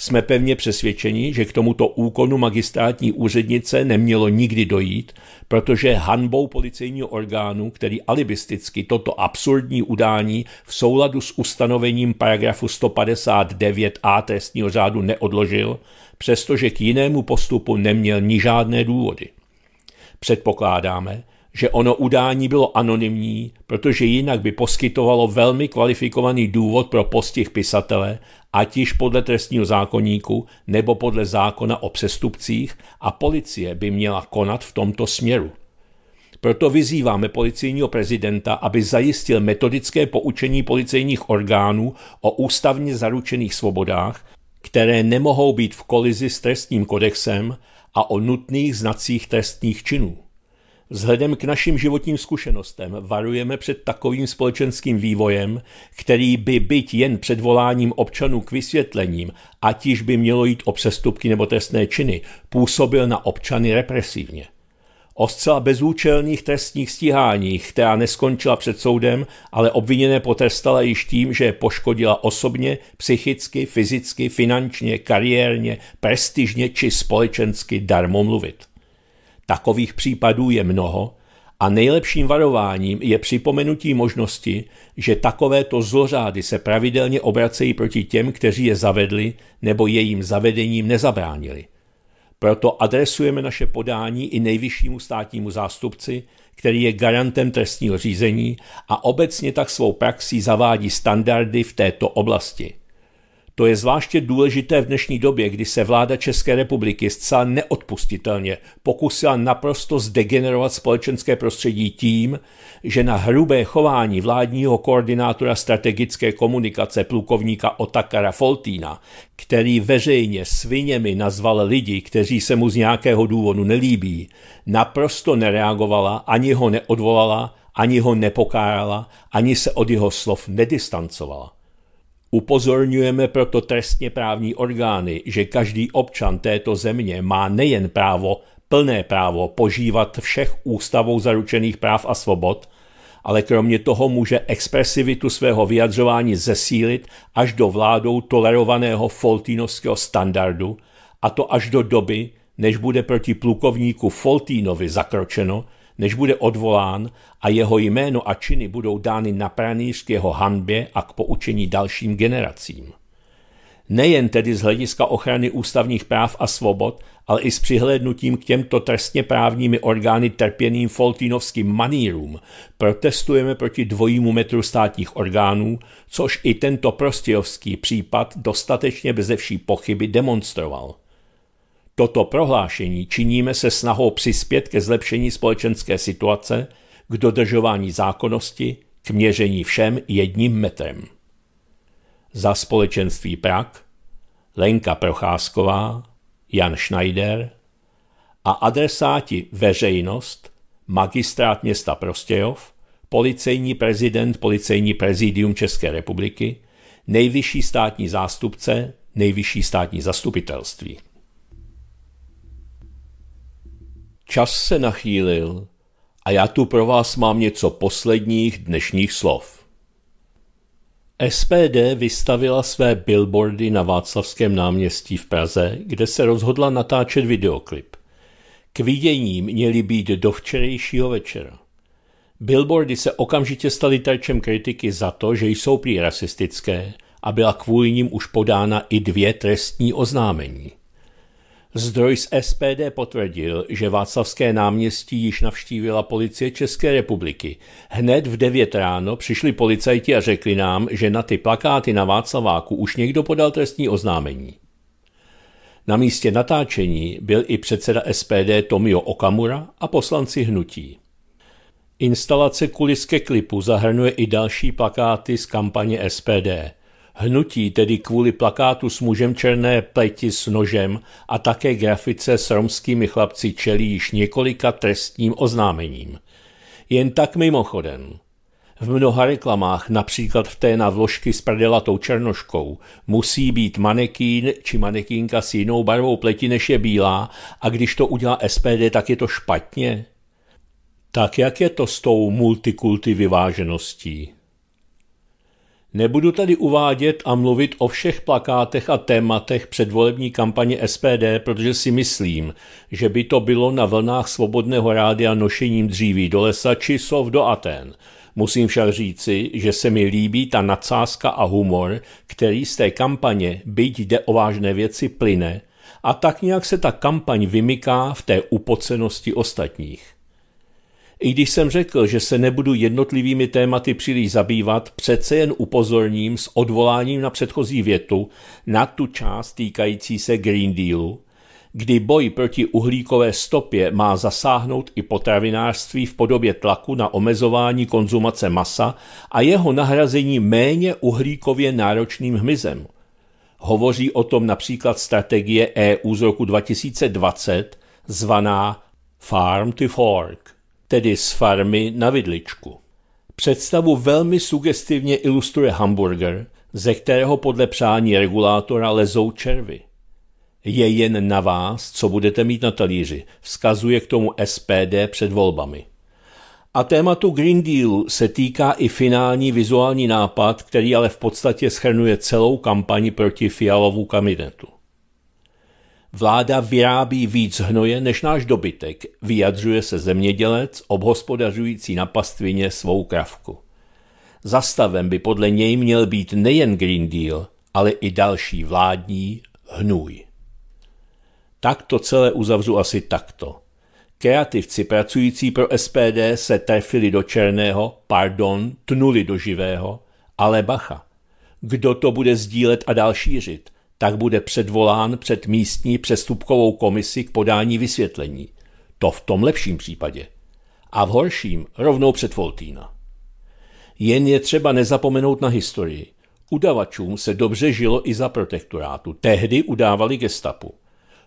jsme pevně přesvědčeni, že k tomuto úkonu magistrátní úřednice nemělo nikdy dojít, protože hanbou policejního orgánu, který alibisticky toto absurdní udání v souladu s ustanovením paragrafu 159a trestního řádu neodložil, přestože k jinému postupu neměl ni žádné důvody. Předpokládáme, že ono udání bylo anonymní, protože jinak by poskytovalo velmi kvalifikovaný důvod pro postih pisatele, ať již podle trestního zákoníku nebo podle zákona o přestupcích a policie by měla konat v tomto směru. Proto vyzýváme policejního prezidenta, aby zajistil metodické poučení policejních orgánů o ústavně zaručených svobodách, které nemohou být v kolizi s trestním kodexem a o nutných znacích trestních činů. Vzhledem k našim životním zkušenostem varujeme před takovým společenským vývojem, který by byť jen předvoláním občanů k vysvětlením, ať již by mělo jít o přestupky nebo trestné činy, působil na občany represivně. O zcela bezúčelných trestních stíháních, která neskončila před soudem, ale obviněné potrestala již tím, že je poškodila osobně, psychicky, fyzicky, finančně, kariérně, prestižně či společensky darmo mluvit. Takových případů je mnoho a nejlepším varováním je připomenutí možnosti, že takovéto zlořády se pravidelně obracejí proti těm, kteří je zavedli nebo jejím zavedením nezabránili. Proto adresujeme naše podání i nejvyššímu státnímu zástupci, který je garantem trestního řízení a obecně tak svou praxí zavádí standardy v této oblasti. To je zvláště důležité v dnešní době, kdy se vláda České republiky zcela neodpustitelně pokusila naprosto zdegenerovat společenské prostředí tím, že na hrubé chování vládního koordinátora strategické komunikace plukovníka Otakara Foltína, který veřejně sviněmi nazval lidi, kteří se mu z nějakého důvodu nelíbí, naprosto nereagovala, ani ho neodvolala, ani ho nepokárala, ani se od jeho slov nedistancovala. Upozorňujeme proto trestně právní orgány, že každý občan této země má nejen právo, plné právo požívat všech ústavou zaručených práv a svobod, ale kromě toho může expresivitu svého vyjadřování zesílit až do vládou tolerovaného foltínovského standardu, a to až do doby, než bude proti plukovníku Foltínovi zakročeno – než bude odvolán a jeho jméno a činy budou dány na pranýř k jeho hanbě a k poučení dalším generacím. Nejen tedy z hlediska ochrany ústavních práv a svobod, ale i s přihlédnutím k těmto trestně právními orgány trpěným foltínovským manýrům protestujeme proti dvojímu metru státních orgánů, což i tento prostějovský případ dostatečně bezevší pochyby demonstroval. Toto prohlášení činíme se snahou přispět ke zlepšení společenské situace, k dodržování zákonnosti, k měření všem jedním metrem. Za společenství Prak Lenka Procházková, Jan Schneider a adresáti Veřejnost, Magistrát města Prostějov, policejní prezident Policejní prezidium České republiky, nejvyšší státní zástupce, nejvyšší státní zastupitelství. Čas se nachýlil a já tu pro vás mám něco posledních dnešních slov. SPD vystavila své billboardy na Václavském náměstí v Praze, kde se rozhodla natáčet videoklip. K vidění měly být do včerejšího večera. Billboardy se okamžitě staly terčem kritiky za to, že jsou prý rasistické a byla kvůli nim už podána i dvě trestní oznámení. Zdroj z SPD potvrdil, že Václavské náměstí již navštívila policie České republiky. Hned v 9 ráno přišli policajti a řekli nám, že na ty plakáty na Václaváku už někdo podal trestní oznámení. Na místě natáčení byl i předseda SPD Tomio Okamura a poslanci hnutí. Instalace kulis ke klipu zahrnuje i další plakáty z kampaně SPD. Hnutí tedy kvůli plakátu s mužem černé pleti s nožem a také grafice s romskými chlapci čelí již několika trestním oznámením. Jen tak mimochodem. V mnoha reklamách, například v té na vložky s prdelatou černoškou, musí být manekín či manekínka s jinou barvou pleti než je bílá a když to udělá SPD, tak je to špatně? Tak jak je to s tou multikulty vyvážeností? Nebudu tady uvádět a mluvit o všech plakátech a tématech předvolební kampaně SPD, protože si myslím, že by to bylo na vlnách svobodného rádia nošením dříví do lesa či sov do Aten. Musím však říci, že se mi líbí ta nadsázka a humor, který z té kampaně, byť jde o vážné věci, plyne a tak nějak se ta kampaň vymyká v té upocenosti ostatních. I když jsem řekl, že se nebudu jednotlivými tématy příliš zabývat, přece jen upozorním s odvoláním na předchozí větu na tu část týkající se Green Dealu, kdy boj proti uhlíkové stopě má zasáhnout i potravinářství v podobě tlaku na omezování konzumace masa a jeho nahrazení méně uhlíkově náročným hmyzem. Hovoří o tom například strategie EU z roku 2020, zvaná Farm to Fork tedy z farmy na vidličku. Představu velmi sugestivně ilustruje hamburger, ze kterého podle přání regulátora lezou červy. Je jen na vás, co budete mít na talíři, vzkazuje k tomu SPD před volbami. A tématu Green Deal se týká i finální vizuální nápad, který ale v podstatě schrnuje celou kampani proti Fialovu kabinetu. Vláda vyrábí víc hnoje než náš dobytek, vyjadřuje se zemědělec, obhospodařující na pastvině svou kravku. Zastavem by podle něj měl být nejen Green Deal, ale i další vládní hnůj. Tak to celé uzavřu asi takto. Kreativci pracující pro SPD se trefili do černého, pardon, tnuli do živého, ale bacha. Kdo to bude sdílet a dál šířit? tak bude předvolán před místní přestupkovou komisi k podání vysvětlení. To v tom lepším případě. A v horším rovnou před Foltína. Jen je třeba nezapomenout na historii. Udavačům se dobře žilo i za protektorátu. Tehdy udávali gestapu.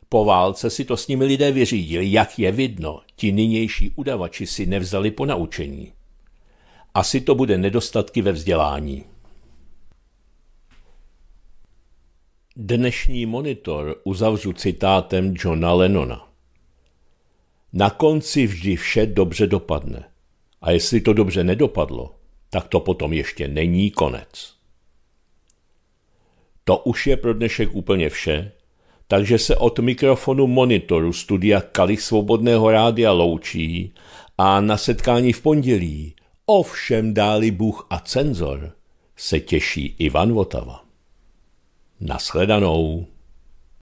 Po válce si to s nimi lidé vyřídili, jak je vidno, ti nynější udavači si nevzali po naučení. Asi to bude nedostatky ve vzdělání. Dnešní monitor uzavřu citátem Johna Lennona. Na konci vždy vše dobře dopadne. A jestli to dobře nedopadlo, tak to potom ještě není konec. To už je pro dnešek úplně vše, takže se od mikrofonu monitoru studia Kali Svobodného rádia loučí a na setkání v pondělí, ovšem dáli Bůh a cenzor, se těší Ivan Votava. Nashledanou.